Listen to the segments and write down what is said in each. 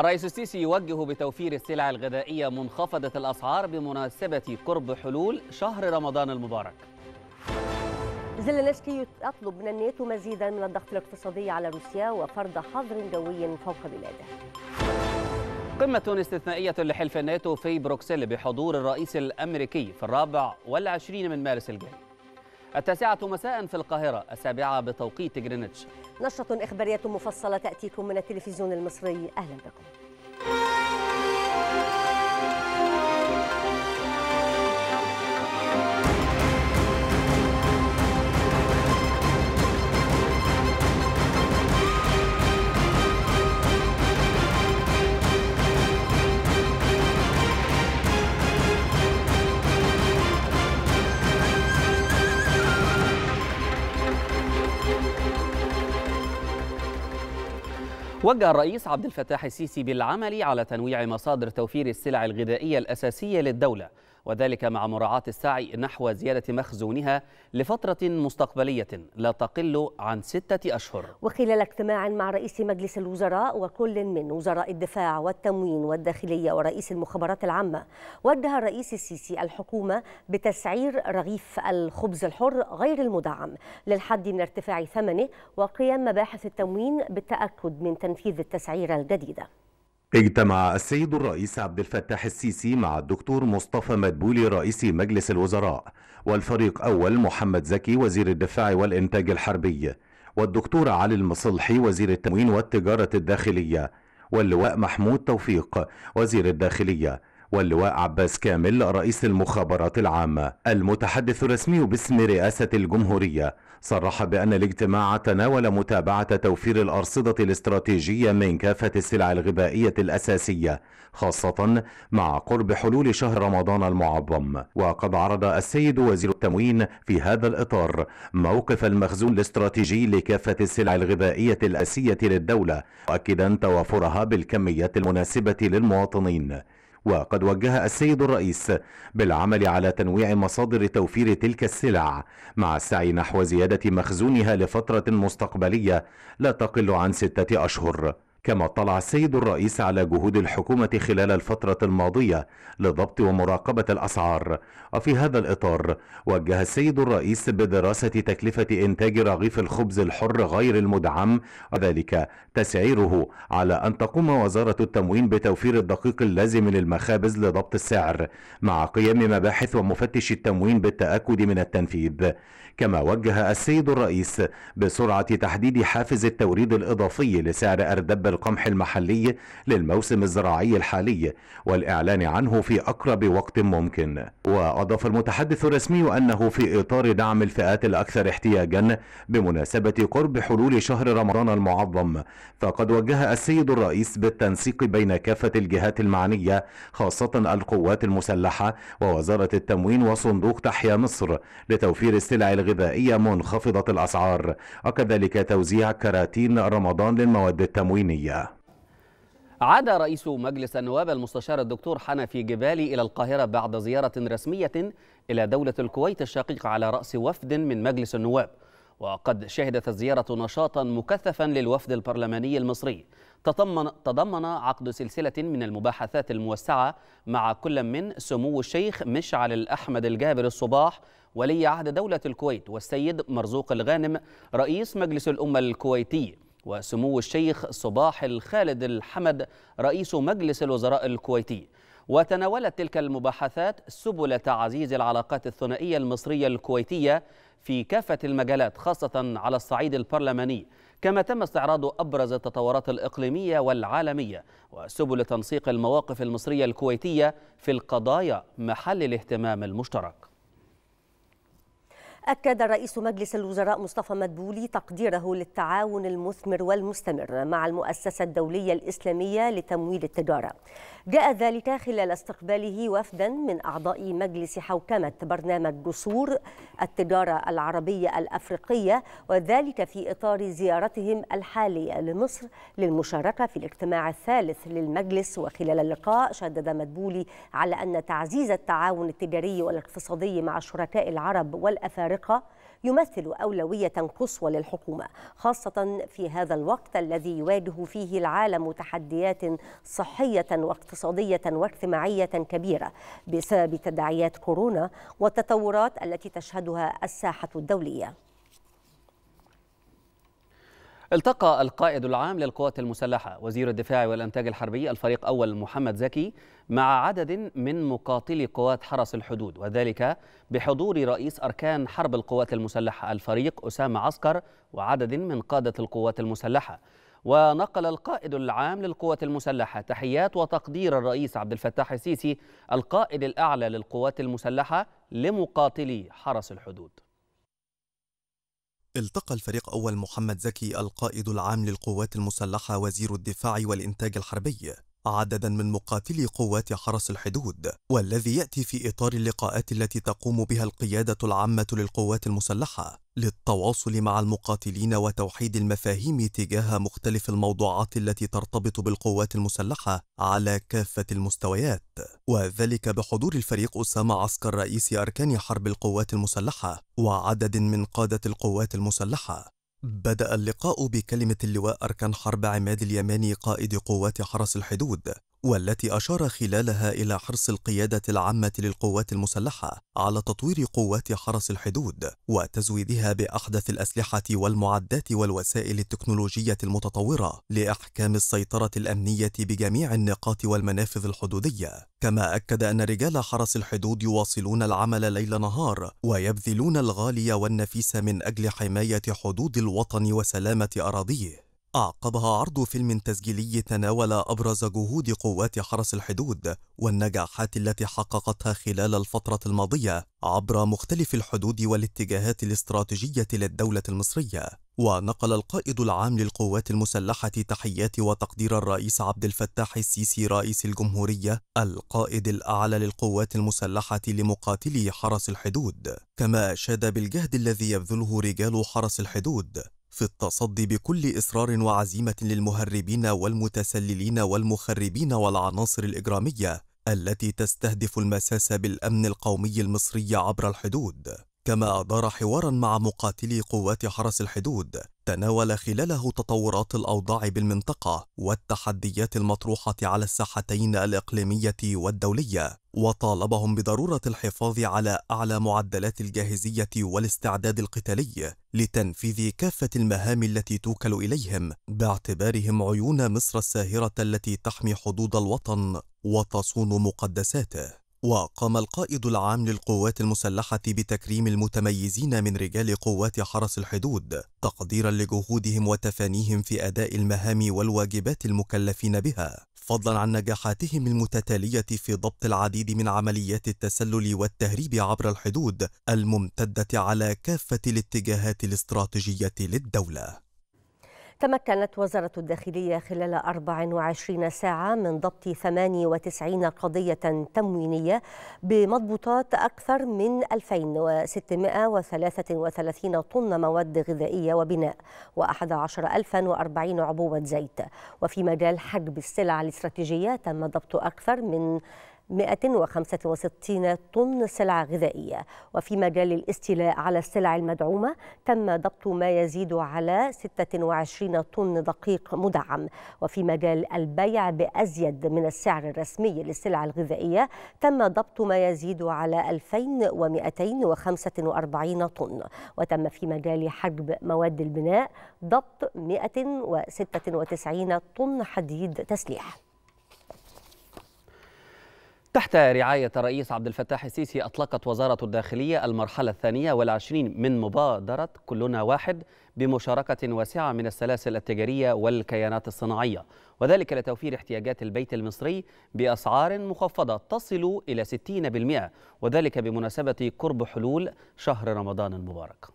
الرئيس السيسي يوجه بتوفير السلع الغذائية منخفضة الأسعار بمناسبة قرب حلول شهر رمضان المبارك زيلينسكي يطلب من الناتو مزيدا من الضغط الاقتصادي على روسيا وفرض حظر جوي فوق بلاده قمة استثنائية لحلف الناتو في بروكسل بحضور الرئيس الأمريكي في الرابع والعشرين من مارس الجاي التاسعة مساء في القاهرة السابعة بتوقيت جرينتش نشرة إخبارية مفصلة تأتيكم من التلفزيون المصري أهلا بكم وجه الرئيس عبد الفتاح السيسي بالعمل على تنويع مصادر توفير السلع الغذائية الأساسية للدولة وذلك مع مراعاة السعي نحو زيادة مخزونها لفترة مستقبلية لا تقل عن ستة أشهر وخلال اجتماع مع رئيس مجلس الوزراء وكل من وزراء الدفاع والتموين والداخلية ورئيس المخابرات العامة وجه الرئيس السيسي الحكومة بتسعير رغيف الخبز الحر غير المدعم للحد من ارتفاع ثمنه وقيام مباحث التموين بالتأكد من تنفيذ التسعيرة الجديدة اجتمع السيد الرئيس عبد الفتاح السيسي مع الدكتور مصطفى مدبولي رئيس مجلس الوزراء والفريق أول محمد زكي وزير الدفاع والإنتاج الحربي والدكتور علي المصلحي وزير التموين والتجارة الداخلية واللواء محمود توفيق وزير الداخلية واللواء عباس كامل رئيس المخابرات العامة المتحدث الرسمي باسم رئاسة الجمهورية صرح بأن الاجتماع تناول متابعة توفير الأرصدة الاستراتيجية من كافة السلع الغذائية الأساسية خاصة مع قرب حلول شهر رمضان المعظم وقد عرض السيد وزير التموين في هذا الإطار موقف المخزون الاستراتيجي لكافة السلع الغذائية الأساسية للدولة مؤكدا توافرها بالكميات المناسبة للمواطنين وقد وجه السيد الرئيس بالعمل على تنويع مصادر توفير تلك السلع مع السعي نحو زيادة مخزونها لفترة مستقبلية لا تقل عن ستة أشهر كما اطلع السيد الرئيس على جهود الحكومة خلال الفترة الماضية لضبط ومراقبة الأسعار وفي هذا الإطار وجه السيد الرئيس بدراسة تكلفة إنتاج رغيف الخبز الحر غير المدعم وذلك تسعيره على أن تقوم وزارة التموين بتوفير الدقيق اللازم للمخابز لضبط السعر مع قيام مباحث ومفتش التموين بالتأكد من التنفيذ كما وجه السيد الرئيس بسرعة تحديد حافز التوريد الإضافي لسعر أردب القمح المحلي للموسم الزراعي الحالي والإعلان عنه في أقرب وقت ممكن وأضاف المتحدث الرسمي أنه في إطار دعم الفئات الأكثر احتياجا بمناسبة قرب حلول شهر رمضان المعظم فقد وجه السيد الرئيس بالتنسيق بين كافة الجهات المعنية خاصة القوات المسلحة ووزارة التموين وصندوق تحيا مصر لتوفير السلع الغذائية الغذائية منخفضة الأسعار وكذلك توزيع كراتين رمضان للمواد التموينية عاد رئيس مجلس النواب المستشار الدكتور حنفي جبالي إلى القاهرة بعد زيارة رسمية إلى دولة الكويت الشقيقة على رأس وفد من مجلس النواب وقد شهدت الزيارة نشاطا مكثفا للوفد البرلماني المصري تضمن, تضمن عقد سلسلة من المباحثات الموسعة مع كل من سمو الشيخ مشعل الأحمد الجابر الصباح ولي عهد دولة الكويت والسيد مرزوق الغانم رئيس مجلس الأمة الكويتي وسمو الشيخ صباح الخالد الحمد رئيس مجلس الوزراء الكويتي وتناولت تلك المباحثات سبل تعزيز العلاقات الثنائية المصرية الكويتية في كافة المجالات خاصة على الصعيد البرلماني كما تم استعراض أبرز التطورات الإقليمية والعالمية وسبل تنسيق المواقف المصرية الكويتية في القضايا محل الاهتمام المشترك أكد رئيس مجلس الوزراء مصطفى مدبولي تقديره للتعاون المثمر والمستمر مع المؤسسة الدولية الإسلامية لتمويل التجارة جاء ذلك خلال استقباله وفدا من أعضاء مجلس حوكمة برنامج جسور التجارة العربية الأفريقية وذلك في إطار زيارتهم الحالية لمصر للمشاركة في الاجتماع الثالث للمجلس وخلال اللقاء شدد مدبولي على أن تعزيز التعاون التجاري والاقتصادي مع الشركاء العرب والأفارقة الفارقة يمثل أولوية قصوى للحكومة خاصة في هذا الوقت الذي يواجه فيه العالم تحديات صحية واقتصادية واجتماعية كبيرة بسبب تداعيات كورونا والتطورات التي تشهدها الساحة الدولية التقى القائد العام للقوات المسلحة وزير الدفاع والإنتاج الحربي الفريق أول محمد زكي مع عدد من مقاتلي قوات حرس الحدود وذلك بحضور رئيس أركان حرب القوات المسلحة الفريق أسامة عسكر وعدد من قادة القوات المسلحة ونقل القائد العام للقوات المسلحة تحيات وتقدير الرئيس عبد الفتاح السيسي القائد الأعلى للقوات المسلحة لمقاتلي حرس الحدود التقى الفريق أول محمد زكي القائد العام للقوات المسلحة وزير الدفاع والإنتاج الحربي عددا من مقاتلي قوات حرس الحدود والذي يأتي في إطار اللقاءات التي تقوم بها القيادة العامة للقوات المسلحة للتواصل مع المقاتلين وتوحيد المفاهيم تجاه مختلف الموضوعات التي ترتبط بالقوات المسلحة على كافة المستويات وذلك بحضور الفريق أسامة عسكر رئيس أركان حرب القوات المسلحة وعدد من قادة القوات المسلحة بدأ اللقاء بكلمة اللواء أركان حرب عماد اليماني قائد قوات حرس الحدود والتي أشار خلالها إلى حرص القيادة العامة للقوات المسلحة على تطوير قوات حرس الحدود وتزويدها بأحدث الأسلحة والمعدات والوسائل التكنولوجية المتطورة لإحكام السيطرة الأمنية بجميع النقاط والمنافذ الحدودية كما أكد أن رجال حرس الحدود يواصلون العمل ليل نهار ويبذلون الغالي والنفيس من أجل حماية حدود الوطن وسلامة أراضيه أعقبها عرض فيلم تسجيلي تناول أبرز جهود قوات حرس الحدود والنجاحات التي حققتها خلال الفترة الماضية عبر مختلف الحدود والاتجاهات الاستراتيجية للدولة المصرية ونقل القائد العام للقوات المسلحة تحيات وتقدير الرئيس عبد الفتاح السيسي رئيس الجمهورية القائد الأعلى للقوات المسلحة لمقاتلي حرس الحدود كما أشاد بالجهد الذي يبذله رجال حرس الحدود في التصدي بكل إصرار وعزيمة للمهربين والمتسللين والمخربين والعناصر الإجرامية التي تستهدف المساس بالأمن القومي المصري عبر الحدود كما أدار حوارا مع مقاتلي قوات حرس الحدود تناول خلاله تطورات الأوضاع بالمنطقة والتحديات المطروحة على الساحتين الإقليمية والدولية وطالبهم بضرورة الحفاظ على أعلى معدلات الجاهزية والاستعداد القتالي لتنفيذ كافة المهام التي توكل إليهم باعتبارهم عيون مصر الساهرة التي تحمي حدود الوطن وتصون مقدساته وقام القائد العام للقوات المسلحة بتكريم المتميزين من رجال قوات حرس الحدود تقديرا لجهودهم وتفانيهم في أداء المهام والواجبات المكلفين بها فضلا عن نجاحاتهم المتتالية في ضبط العديد من عمليات التسلل والتهريب عبر الحدود الممتدة على كافة الاتجاهات الاستراتيجية للدولة تمكنت وزارة الداخلية خلال 24 ساعة من ضبط 98 قضية تموينية بمضبوطات أكثر من 2633 طن مواد غذائية وبناء و11040 عبوة زيت وفي مجال حجب السلع الاستراتيجية تم ضبط أكثر من 165 طن سلع غذائية وفي مجال الاستيلاء على السلع المدعومة تم ضبط ما يزيد على 26 طن دقيق مدعم وفي مجال البيع بأزيد من السعر الرسمي للسلع الغذائية تم ضبط ما يزيد على 2245 طن وتم في مجال حجب مواد البناء ضبط 196 طن حديد تسليح تحت رعاية الرئيس عبد الفتاح السيسي أطلقت وزارة الداخلية المرحلة الثانية والعشرين من مبادرة كلنا واحد بمشاركة واسعة من السلاسل التجارية والكيانات الصناعية وذلك لتوفير احتياجات البيت المصري بأسعار مخفضة تصل إلى 60% وذلك بمناسبة قرب حلول شهر رمضان المبارك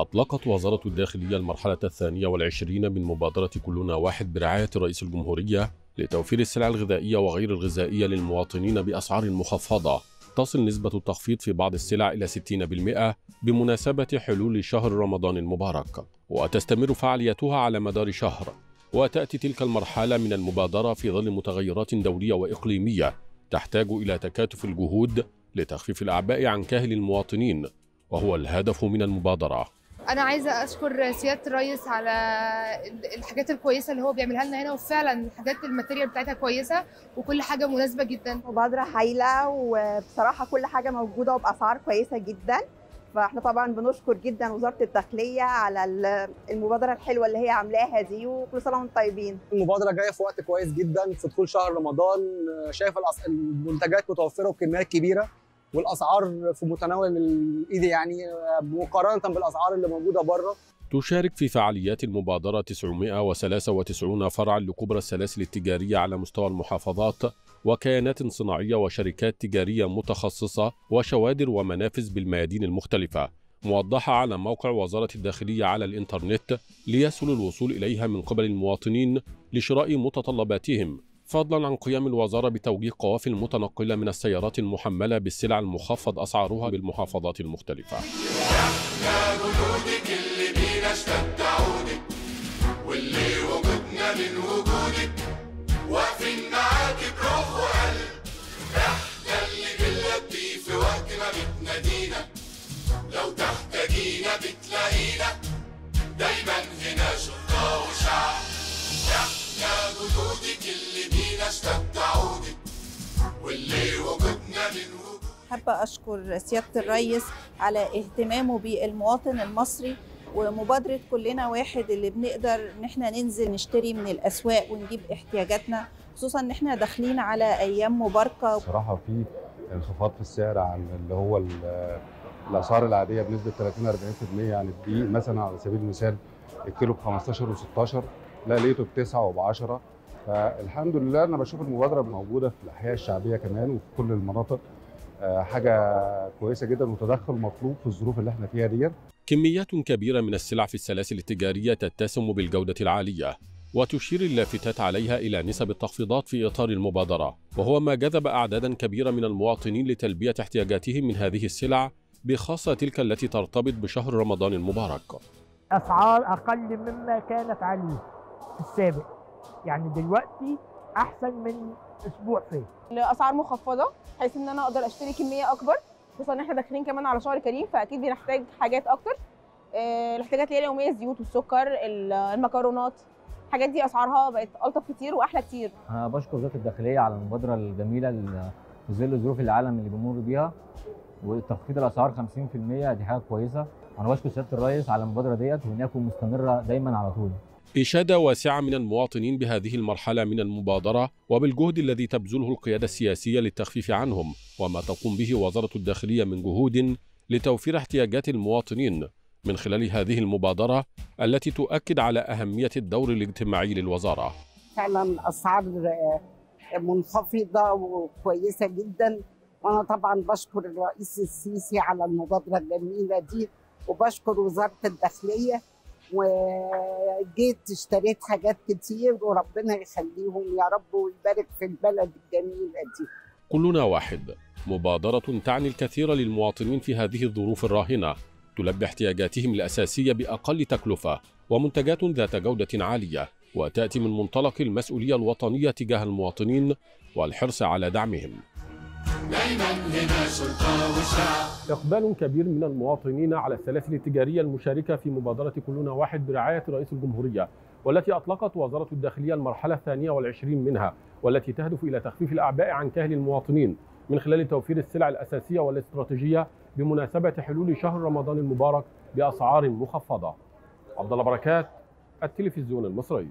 أطلقت وزارة الداخلية المرحلة الثانية والعشرين من مبادرة كلنا واحد برعاية رئيس الجمهورية لتوفير السلع الغذائية وغير الغذائية للمواطنين بأسعار مخفضة تصل نسبة التخفيض في بعض السلع إلى 60% بمناسبة حلول شهر رمضان المبارك وتستمر فعاليتها على مدار شهر وتأتي تلك المرحلة من المبادرة في ظل متغيرات دولية وإقليمية تحتاج إلى تكاتف الجهود لتخفيف الأعباء عن كاهل المواطنين وهو الهدف من المبادرة انا عايزه اشكر سياده الريس على الحاجات الكويسه اللي هو بيعملها لنا هنا وفعلا الحاجات الماتيريال بتاعتها كويسه وكل حاجه مناسبه جدا مبادره هايله وبصراحه كل حاجه موجوده وباسعار كويسه جدا فاحنا طبعا بنشكر جدا وزاره الداخليه على المبادره الحلوه اللي هي عاملاها دي وكل سنه وانتم طيبين. المبادره جايه في وقت كويس جدا في دخول شهر رمضان شايف المنتجات متوفره بكميات كبيره والاسعار في متناول الايد يعني مقارنه بالاسعار اللي موجوده بره تشارك في فعاليات المبادرة 993 فرعا لكبرى السلاسل التجارية على مستوى المحافظات وكيانات صناعية وشركات تجارية متخصصة وشوادر ومنافذ بالميادين المختلفة موضحة على موقع وزارة الداخلية على الإنترنت ليسهل الوصول إليها من قبل المواطنين لشراء متطلباتهم فضلا عن قيام الوزارة بتوجيه قوافل متنقلة من السيارات المحملة بالسلع المخفض أسعارها بالمحافظات المختلفة جنودك اللي بينا اشتد واللي وجودنا من وجودك واقفين بروح وقلب احنا اللي في وقت ما بتنادينا لو تحتاجينا بتلاقينا دايما هنا شرطة وشعب احنا جنودك اللي واللي حابة أشكر سيادة الرئيس على اهتمامه بالمواطن المصري ومبادرة كلنا واحد اللي بنقدر إن احنا ننزل نشتري من الأسواق ونجيب احتياجاتنا خصوصا إن احنا داخلين على أيام مباركة بصراحة في انخفاض في السعر عن اللي هو الأسعار العادية بنسبة 30 40% يعني الدقيق مثلا على سبيل المثال الكيلو ب 15 و16 لا لقيته ب 9 وب 10 فالحمد لله انا بشوف المبادره موجوده في الاحياء الشعبيه كمان وفي كل المناطق آه، حاجه كويسه جدا وتدخل مطلوب في الظروف اللي احنا فيها ديت كميات كبيره من السلع في السلاسل التجاريه تتسم بالجوده العاليه وتشير اللافتات عليها إلى نسب التخفيضات في إطار المبادرة وهو ما جذب أعدادا كبيرة من المواطنين لتلبية احتياجاتهم من هذه السلع بخاصة تلك التي ترتبط بشهر رمضان المبارك أسعار أقل مما كانت عليه في السابق يعني دلوقتي احسن من اسبوع فات الاسعار مخفضه بحيث ان انا اقدر اشتري كميه اكبر خصوصا ان احنا داخلين كمان على شهر كريم فاكيد بنحتاج حاجات اكتر آه، الاحتياجات اللي هي اليوميه الزيوت والسكر المكرونات الحاجات دي اسعارها بقت الطف كتير واحلى كتير انا بشكر وزاره الداخليه على المبادره الجميله في ظل ظروف العالم اللي بيمر بيها وتخفيض الاسعار 50% دي حاجه كويسه انا بشكر سياده الرئيس على المبادره ديت وانها مستمره دايما على طول إشادة واسعة من المواطنين بهذه المرحلة من المبادرة وبالجهد الذي تبذله القيادة السياسية للتخفيف عنهم وما تقوم به وزارة الداخلية من جهود لتوفير احتياجات المواطنين من خلال هذه المبادرة التي تؤكد على أهمية الدور الاجتماعي للوزارة فعلا الأسعار آه، منخفضة وكويسة جدا وأنا طبعا بشكر الرئيس السيسي على المبادرة الجميلة دي وبشكر وزارة الداخلية وجيت اشتريت حاجات كتير وربنا يخليهم يا رب ويبارك في البلد الجميله دي. كلنا واحد، مبادره تعني الكثير للمواطنين في هذه الظروف الراهنه، تلبي احتياجاتهم الاساسيه باقل تكلفه، ومنتجات ذات جوده عاليه، وتاتي من منطلق المسؤوليه الوطنيه تجاه المواطنين والحرص على دعمهم. دايما هنا شرطة وشعب إقبال كبير من المواطنين على السلاسل التجارية المشاركة في مبادرة كلنا واحد برعاية رئيس الجمهورية والتي أطلقت وزارة الداخلية المرحلة الثانية والعشرين منها والتي تهدف إلى تخفيف الأعباء عن كاهل المواطنين من خلال توفير السلع الأساسية والاستراتيجية بمناسبة حلول شهر رمضان المبارك بأسعار مخفضة عبد الله بركات التلفزيون المصري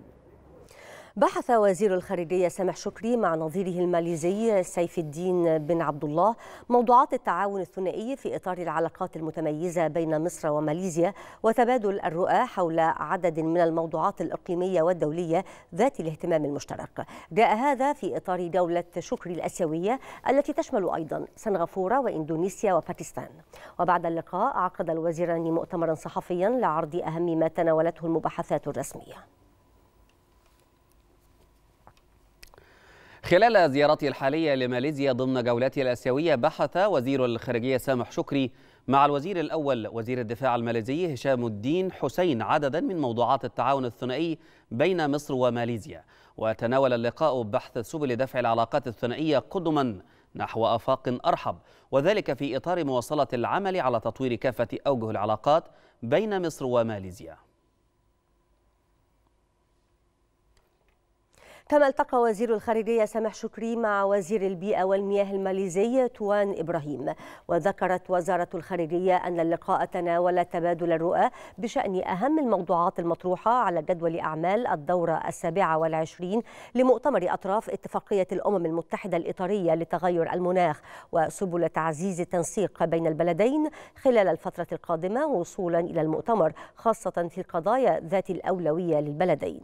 بحث وزير الخارجية سامح شكري مع نظيره الماليزي سيف الدين بن عبد الله موضوعات التعاون الثنائي في إطار العلاقات المتميزة بين مصر وماليزيا وتبادل الرؤى حول عدد من الموضوعات الإقليمية والدولية ذات الاهتمام المشترك جاء هذا في إطار دولة شكري الأسيوية التي تشمل أيضا سنغافورة وإندونيسيا وباكستان وبعد اللقاء عقد الوزيران مؤتمرا صحفيا لعرض أهم ما تناولته المباحثات الرسمية خلال زيارته الحالية لماليزيا ضمن جولته الآسيوية بحث وزير الخارجية سامح شكري مع الوزير الأول وزير الدفاع الماليزي هشام الدين حسين عددا من موضوعات التعاون الثنائي بين مصر وماليزيا وتناول اللقاء بحث سبل دفع العلاقات الثنائية قدما نحو آفاق أرحب وذلك في إطار مواصلة العمل على تطوير كافة أوجه العلاقات بين مصر وماليزيا كما التقى وزير الخارجية سامح شكري مع وزير البيئة والمياه الماليزي توان إبراهيم وذكرت وزارة الخارجية أن اللقاء تناول تبادل الرؤى بشأن أهم الموضوعات المطروحة على جدول أعمال الدورة السابعة والعشرين لمؤتمر أطراف اتفاقية الأمم المتحدة الإطارية لتغير المناخ وسبل تعزيز التنسيق بين البلدين خلال الفترة القادمة وصولا إلى المؤتمر خاصة في القضايا ذات الأولوية للبلدين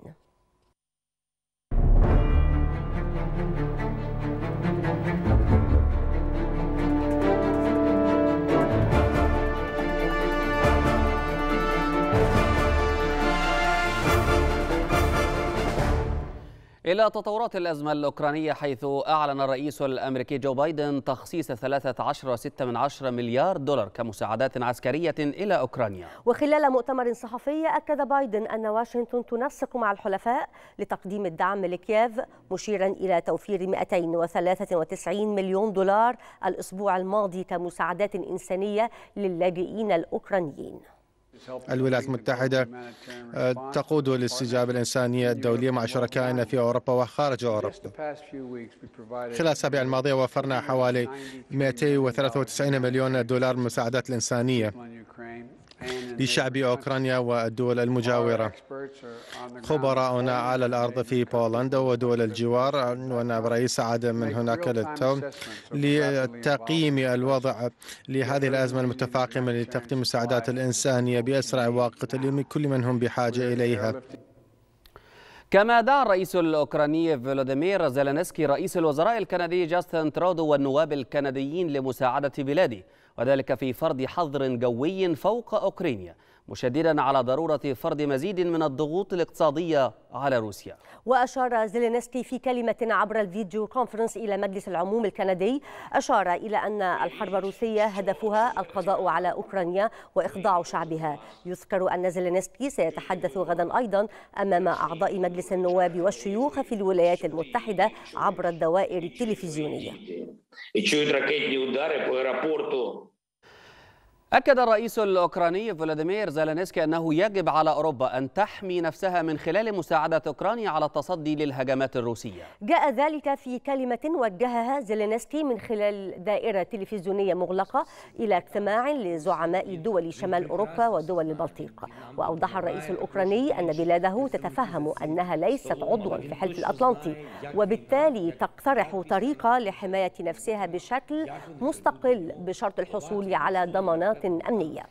إلى تطورات الأزمة الأوكرانية حيث أعلن الرئيس الأمريكي جو بايدن تخصيص 13.6 مليار دولار كمساعدات عسكرية إلى أوكرانيا وخلال مؤتمر صحفي أكد بايدن أن واشنطن تنسق مع الحلفاء لتقديم الدعم لكييف مشيرا إلى توفير 293 مليون دولار الأسبوع الماضي كمساعدات إنسانية للاجئين الأوكرانيين الولايات المتحدة آه، تقود الاستجابة الإنسانية الدولية مع شركائنا في أوروبا وخارج أوروبا خلال السابع الماضية وفرنا حوالي 293 مليون دولار مساعدات الإنسانية لشعب أوكرانيا والدول المجاورة خبراؤنا على الأرض في بولندا ودول الجوار وأنا رئيس عاد من هناك للتو لتقييم الوضع لهذه الأزمة المتفاقمة لتقديم المساعدات الإنسانية بأسرع وقت لكل من هم بحاجة إليها كما دعا الرئيس الأوكراني فلاديمير زيلينسكي رئيس الوزراء الكندي جاستن ترودو والنواب الكنديين لمساعدة بلاده وذلك في فرض حظر جوي فوق أوكرانيا مشددا على ضرورة فرض مزيد من الضغوط الاقتصادية على روسيا وأشار زيلينسكي في كلمة عبر الفيديو كونفرنس إلى مجلس العموم الكندي أشار إلى أن الحرب الروسية هدفها القضاء على أوكرانيا وإخضاع شعبها يذكر أن زيلينسكي سيتحدث غدا أيضا أمام أعضاء مجلس النواب والشيوخ في الولايات المتحدة عبر الدوائر التلفزيونية أكد الرئيس الأوكراني فولاديمير زيلينسكي أنه يجب على أوروبا أن تحمي نفسها من خلال مساعدة أوكرانيا على التصدي للهجمات الروسية جاء ذلك في كلمة وجهها زيلينسكي من خلال دائرة تلفزيونية مغلقة إلى اجتماع لزعماء دول شمال أوروبا ودول البلطيق وأوضح الرئيس الأوكراني أن بلاده تتفهم أنها ليست عضوا في حلف الأطلنطي وبالتالي تقترح طريقة لحماية نفسها بشكل مستقل بشرط الحصول على ضمانات أمنية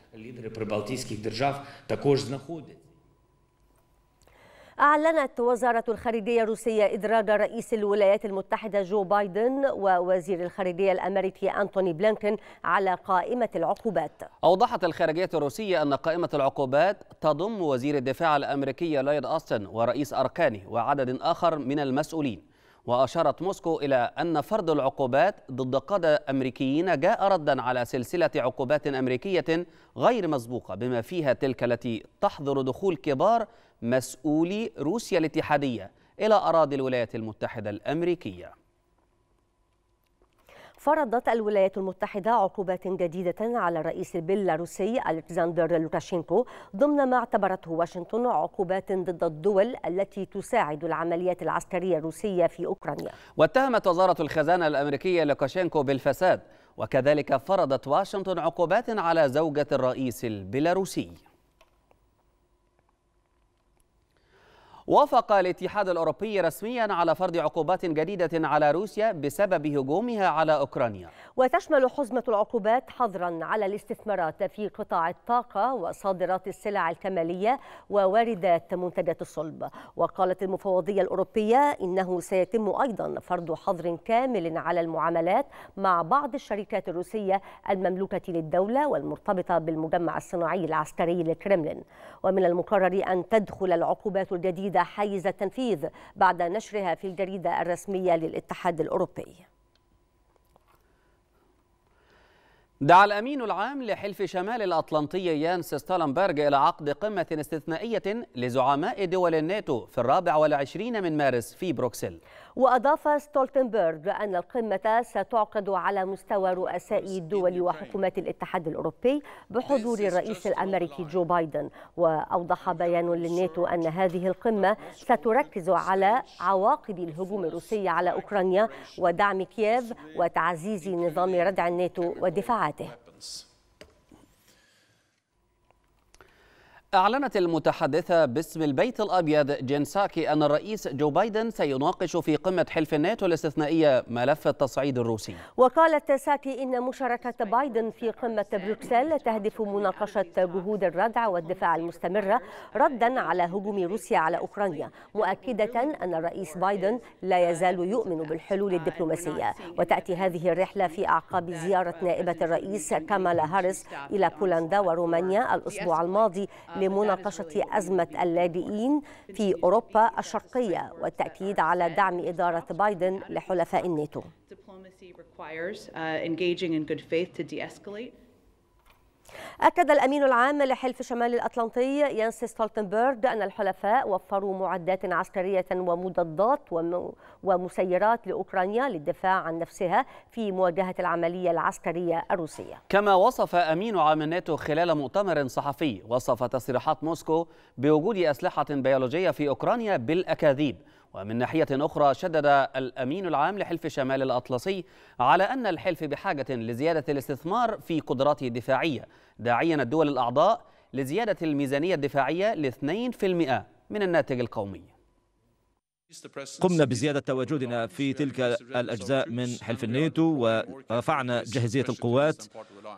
أعلنت وزارة الخارجية الروسية إدراج رئيس الولايات المتحدة جو بايدن ووزير الخارجية الأمريكي أنتوني بلينكن على قائمة العقوبات أوضحت الخارجية الروسية أن قائمة العقوبات تضم وزير الدفاع الأمريكي لايد أوستن ورئيس أركاني وعدد آخر من المسؤولين وأشارت موسكو إلى أن فرض العقوبات ضد قادة أمريكيين جاء ردا على سلسلة عقوبات أمريكية غير مسبوقة بما فيها تلك التي تحظر دخول كبار مسؤولي روسيا الاتحادية إلى أراضي الولايات المتحدة الأمريكية فرضت الولايات المتحدة عقوبات جديدة على الرئيس البيلاروسي ألكسندر لوكاشينكو ضمن ما اعتبرته واشنطن عقوبات ضد الدول التي تساعد العمليات العسكرية الروسية في أوكرانيا واتهمت وزارة الخزانة الأمريكية لوكاشينكو بالفساد وكذلك فرضت واشنطن عقوبات على زوجة الرئيس البيلاروسي وافق الاتحاد الأوروبي رسميا على فرض عقوبات جديدة على روسيا بسبب هجومها على أوكرانيا وتشمل حزمة العقوبات حظرا على الاستثمارات في قطاع الطاقة وصادرات السلع الكمالية وواردات منتجات الصلب وقالت المفوضية الأوروبية إنه سيتم أيضا فرض حظر كامل على المعاملات مع بعض الشركات الروسية المملوكة للدولة والمرتبطة بالمجمع الصناعي العسكري للكرملين ومن المقرر أن تدخل العقوبات الجديدة حيز التنفيذ بعد نشرها في الجريدة الرسمية للاتحاد الأوروبي دعا الأمين العام لحلف شمال الأطلنطي يانس ستالنبرغ إلى عقد قمة استثنائية لزعماء دول الناتو في الرابع والعشرين من مارس في بروكسل وأضاف ستولتنبرغ أن القمة ستعقد على مستوى رؤساء الدول وحكومات الاتحاد الأوروبي بحضور الرئيس الأمريكي جو بايدن وأوضح بيان للناتو أن هذه القمة ستركز على عواقب الهجوم الروسي على أوكرانيا ودعم كييف وتعزيز نظام ردع الناتو ودفاعاته أعلنت المتحدثة باسم البيت الأبيض جين ساكي أن الرئيس جو بايدن سيناقش في قمة حلف الناتو الاستثنائية ملف التصعيد الروسي وقالت ساكي إن مشاركة بايدن في قمة بروكسل تهدف مناقشة جهود الردع والدفاع المستمرة ردا على هجوم روسيا على أوكرانيا مؤكدة أن الرئيس بايدن لا يزال يؤمن بالحلول الدبلوماسية وتأتي هذه الرحلة في أعقاب زيارة نائبة الرئيس كامالا هاريس إلى بولندا ورومانيا الأسبوع الماضي لمناقشة أزمة اللاجئين في أوروبا الشرقية والتأكيد على دعم إدارة بايدن لحلفاء الناتو. أكد الأمين العام لحلف شمال الأطلنطي ينسي ستولتنبرغ أن الحلفاء وفروا معدات عسكرية ومضادات ومسيرات لأوكرانيا للدفاع عن نفسها في مواجهة العملية العسكرية الروسية كما وصف أمين عام الناتو خلال مؤتمر صحفي وصف تصريحات موسكو بوجود أسلحة بيولوجية في أوكرانيا بالأكاذيب ومن ناحية أخرى شدد الأمين العام لحلف شمال الأطلسي على أن الحلف بحاجة لزيادة الاستثمار في قدراته الدفاعية داعيا الدول الأعضاء لزيادة الميزانية الدفاعية ل 2% من الناتج القومي قمنا بزيادة تواجدنا في تلك الأجزاء من حلف الناتو ورفعنا جاهزية القوات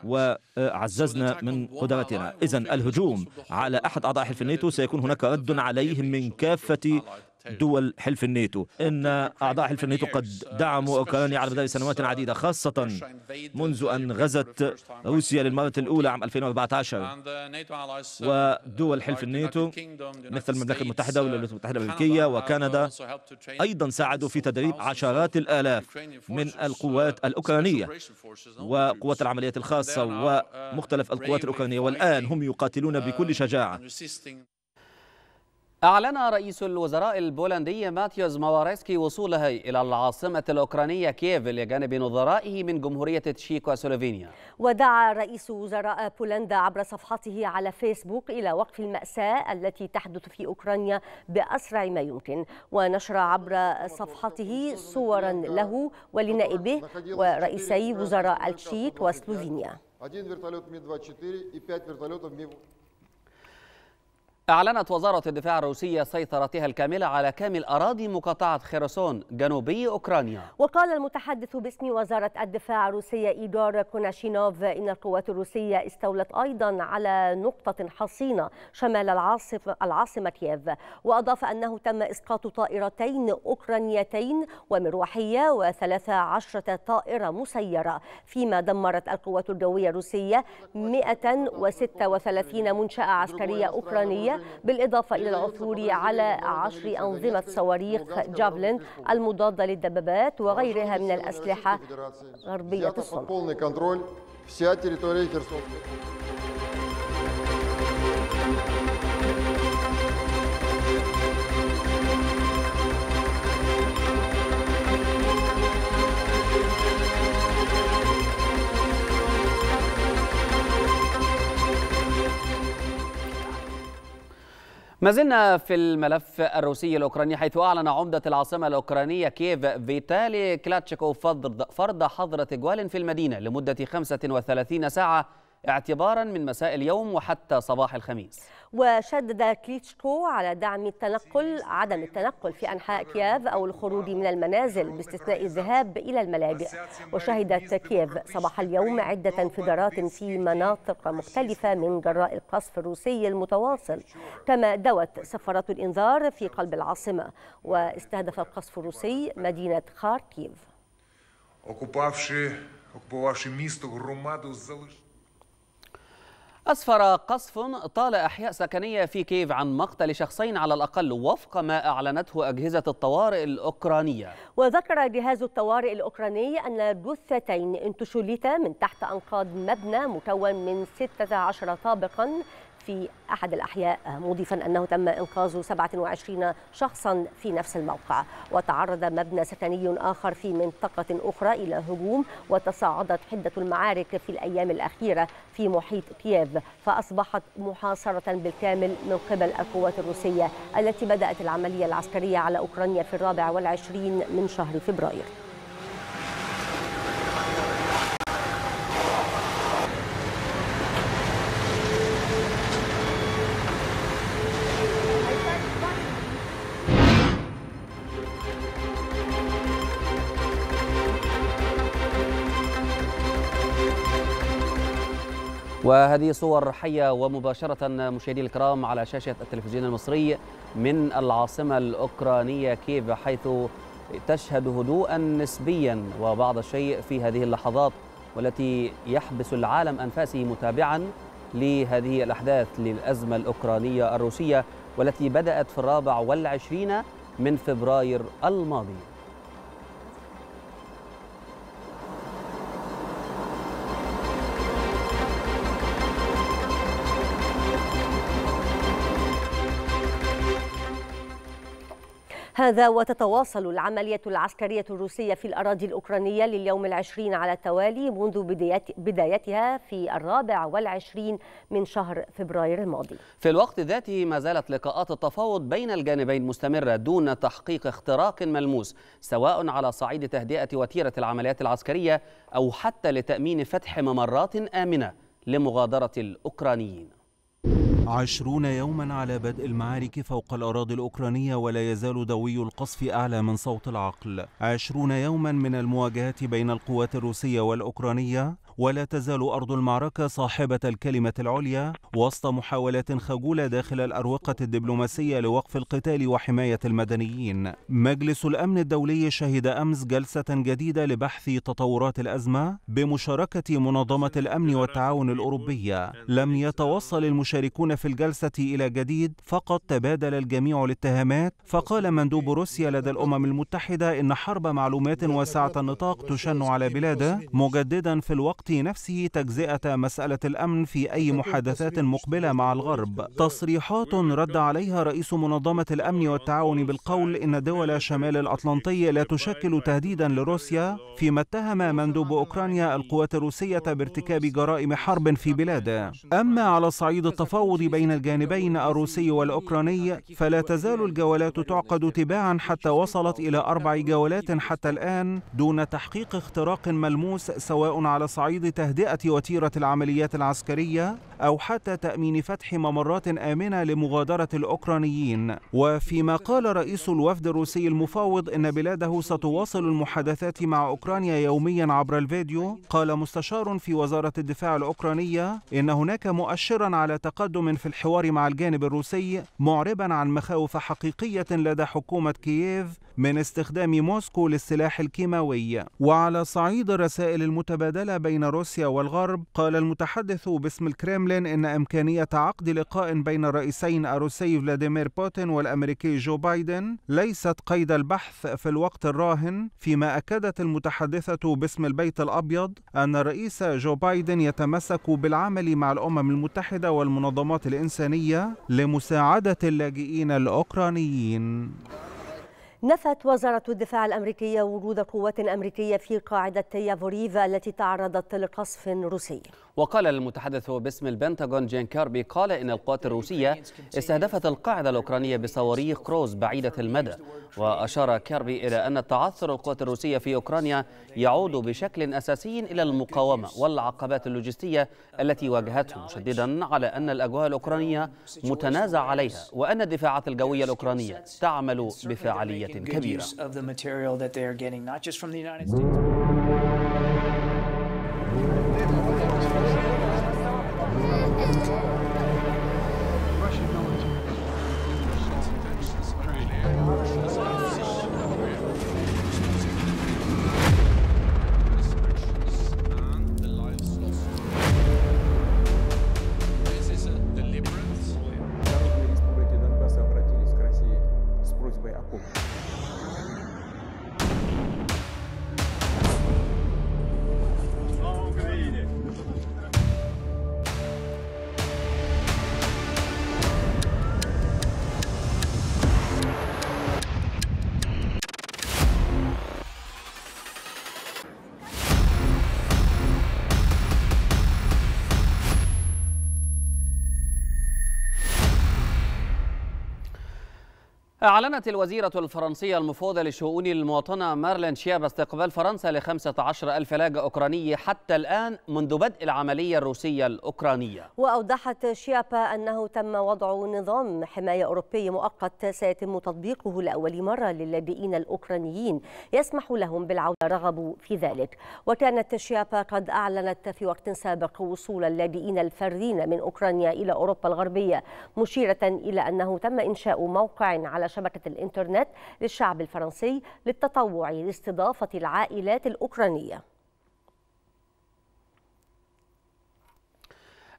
وعززنا من قدراتنا إذا الهجوم على أحد أعضاء حلف الناتو سيكون هناك رد عليهم من كافة دول حلف الناتو إن أعضاء حلف الناتو قد uh, دعموا أوكرانيا على مدار سنوات uh, عديدة خاصة منذ أن غزت روسيا للمرة الأولى عام 2014 uh, ودول حلف الناتو مثل المملكة المتحدة والولايات المتحدة الأمريكية وكندا أيضا ساعدوا في تدريب عشرات الآلاف من القوات الأوكرانية وقوات العمليات الخاصة ومختلف القوات الأوكرانية والآن هم يقاتلون بكل شجاعة أعلن رئيس الوزراء البولندي ماتيوز مواريسكي وصوله إلى العاصمة الأوكرانية كييف لجانب نظرائه من جمهورية تشيك وسلوفينيا ودعا رئيس وزراء بولندا عبر صفحته على فيسبوك إلى وقف المأساة التي تحدث في أوكرانيا بأسرع ما يمكن ونشر عبر صفحته صورا له ولنائبه ورئيسي وزراء التشيك وسلوفينيا أعلنت وزارة الدفاع الروسية سيطرتها الكاملة على كامل أراضي مقاطعة خيرسون جنوبي أوكرانيا وقال المتحدث باسم وزارة الدفاع الروسية إيجور كوناشينوف إن القوات الروسية استولت أيضا على نقطة حصينة شمال العاصف العاصمة كييف وأضاف أنه تم إسقاط طائرتين أوكرانيتين ومروحية وثلاثة عشرة طائرة مسيرة فيما دمرت القوات الجوية الروسية 136 منشأة عسكرية أوكرانية بالإضافة إلى العثور على عشر أنظمة صواريخ جافلين المضادة للدبابات وغيرها من الأسلحة غربية الصنع. ما زلنا في الملف الروسي الاوكراني حيث اعلن عمده العاصمه الاوكرانيه كييف فيتالي كلاتشيكوف فرض فرض حظر تجوال في المدينه لمده 35 ساعه اعتبارا من مساء اليوم وحتى صباح الخميس وشدد كليتشكو على دعم التنقل عدم التنقل في أنحاء كييف أو الخروج من المنازل باستثناء الذهاب إلى الملاجئ وشهدت كييف صباح اليوم عدة انفجارات في مناطق مختلفة من جراء القصف الروسي المتواصل كما دوت سفارات الإنذار في قلب العاصمة واستهدف القصف الروسي مدينة خاركيف окупавши, окупувавши місто, громаду, залишили. أسفر قصف طال أحياء سكنية في كييف عن مقتل شخصين على الأقل وفق ما أعلنته أجهزة الطوارئ الأوكرانية وذكر جهاز الطوارئ الأوكراني أن جثتين انتشلتا من تحت أنقاض مبنى مكون من 16 طابقا في أحد الأحياء مضيفا أنه تم إنقاذ 27 شخصا في نفس الموقع وتعرض مبنى سكني آخر في منطقة أخرى إلى هجوم وتصاعدت حدة المعارك في الأيام الأخيرة في محيط كييف فأصبحت محاصرة بالكامل من قبل القوات الروسية التي بدأت العملية العسكرية على أوكرانيا في الرابع والعشرين من شهر فبراير وهذه صور حية ومباشرة مشاهدي الكرام على شاشة التلفزيون المصري من العاصمة الأوكرانية كيف حيث تشهد هدوءا نسبيا وبعض الشيء في هذه اللحظات والتي يحبس العالم أنفاسه متابعا لهذه الأحداث للأزمة الأوكرانية الروسية والتي بدأت في الرابع والعشرين من فبراير الماضي هذا وتتواصل العملية العسكرية الروسية في الأراضي الأوكرانية لليوم العشرين على التوالي منذ بدايتها في الرابع والعشرين من شهر فبراير الماضي في الوقت ذاته ما زالت لقاءات التفاوض بين الجانبين مستمرة دون تحقيق اختراق ملموس سواء على صعيد تهدئة وتيرة العمليات العسكرية أو حتى لتأمين فتح ممرات آمنة لمغادرة الأوكرانيين عشرون يوما على بدء المعارك فوق الأراضي الأوكرانية ولا يزال دوي القصف أعلى من صوت العقل عشرون يوما من المواجهات بين القوات الروسية والأوكرانية ولا تزال أرض المعركة صاحبة الكلمة العليا وسط محاولات خجولة داخل الأروقة الدبلوماسية لوقف القتال وحماية المدنيين مجلس الأمن الدولي شهد أمس جلسة جديدة لبحث تطورات الأزمة بمشاركة منظمة الأمن والتعاون الأوروبية لم يتوصل المشاركون في الجلسة إلى جديد فقد تبادل الجميع الاتهامات فقال مندوب روسيا لدى الأمم المتحدة إن حرب معلومات واسعة النطاق تشن على بلاده مجددا في الوقت نفسه تجزئة مسألة الأمن في أي محادثات مقبلة مع الغرب تصريحات رد عليها رئيس منظمة الأمن والتعاون بالقول إن دول شمال الأطلنطي لا تشكل تهديدا لروسيا فيما اتهم مندوب أوكرانيا القوات الروسية بارتكاب جرائم حرب في بلاده أما على صعيد التفاوض بين الجانبين الروسي والأوكراني فلا تزال الجولات تعقد تباعا حتى وصلت إلى أربع جولات حتى الآن دون تحقيق اختراق ملموس سواء على صعيد تهدئة وتيرة العمليات العسكرية أو حتى تأمين فتح ممرات آمنة لمغادرة الأوكرانيين وفيما قال رئيس الوفد الروسي المفاوض إن بلاده ستواصل المحادثات مع أوكرانيا يوميا عبر الفيديو قال مستشار في وزارة الدفاع الأوكرانية إن هناك مؤشرا على تقدم في الحوار مع الجانب الروسي معربا عن مخاوف حقيقية لدى حكومة كييف من استخدام موسكو للسلاح الكيماوي وعلى صعيد الرسائل المتبادلة بين روسيا والغرب قال المتحدث باسم الكريملين إن إمكانية عقد لقاء بين الرئيسين الروسي فلاديمير بوتين والأمريكي جو بايدن ليست قيد البحث في الوقت الراهن فيما أكدت المتحدثة باسم البيت الأبيض أن الرئيس جو بايدن يتمسك بالعمل مع الأمم المتحدة والمنظمات الإنسانية لمساعدة اللاجئين الأوكرانيين نفت وزارة الدفاع الأمريكية وجود قوات أمريكية في قاعدة تيافوريفا التي تعرضت لقصف روسي وقال المتحدث باسم البنتاغون جين كاربي قال إن القوات الروسية استهدفت القاعدة الأوكرانية بصواريخ كروز بعيدة المدى وأشار كاربي إلى أن تعثر القوات الروسية في أوكرانيا يعود بشكل أساسي إلى المقاومة والعقبات اللوجستية التي واجهته مشددا على أن الأجواء الأوكرانية متنازع عليها وأن الدفاعات الجوية الأوكرانية تعمل بفعالية كبيرة أعلنت الوزيرة الفرنسية المفوضة لشؤون المواطنة مارلين شياب استقبال فرنسا ل 15 ألف لاجئ أوكراني حتى الآن منذ بدء العملية الروسية الأوكرانية وأوضحت شياب أنه تم وضع نظام حماية أوروبي مؤقت سيتم تطبيقه لأول مرة للاجئين الأوكرانيين يسمح لهم بالعودة رغبوا في ذلك وكانت شياب قد أعلنت في وقت سابق وصول اللاجئين الفردين من أوكرانيا إلى أوروبا الغربية مشيرة إلى أنه تم إنشاء موقع على شبكة الإنترنت للشعب الفرنسي للتطوع لاستضافة العائلات الأوكرانية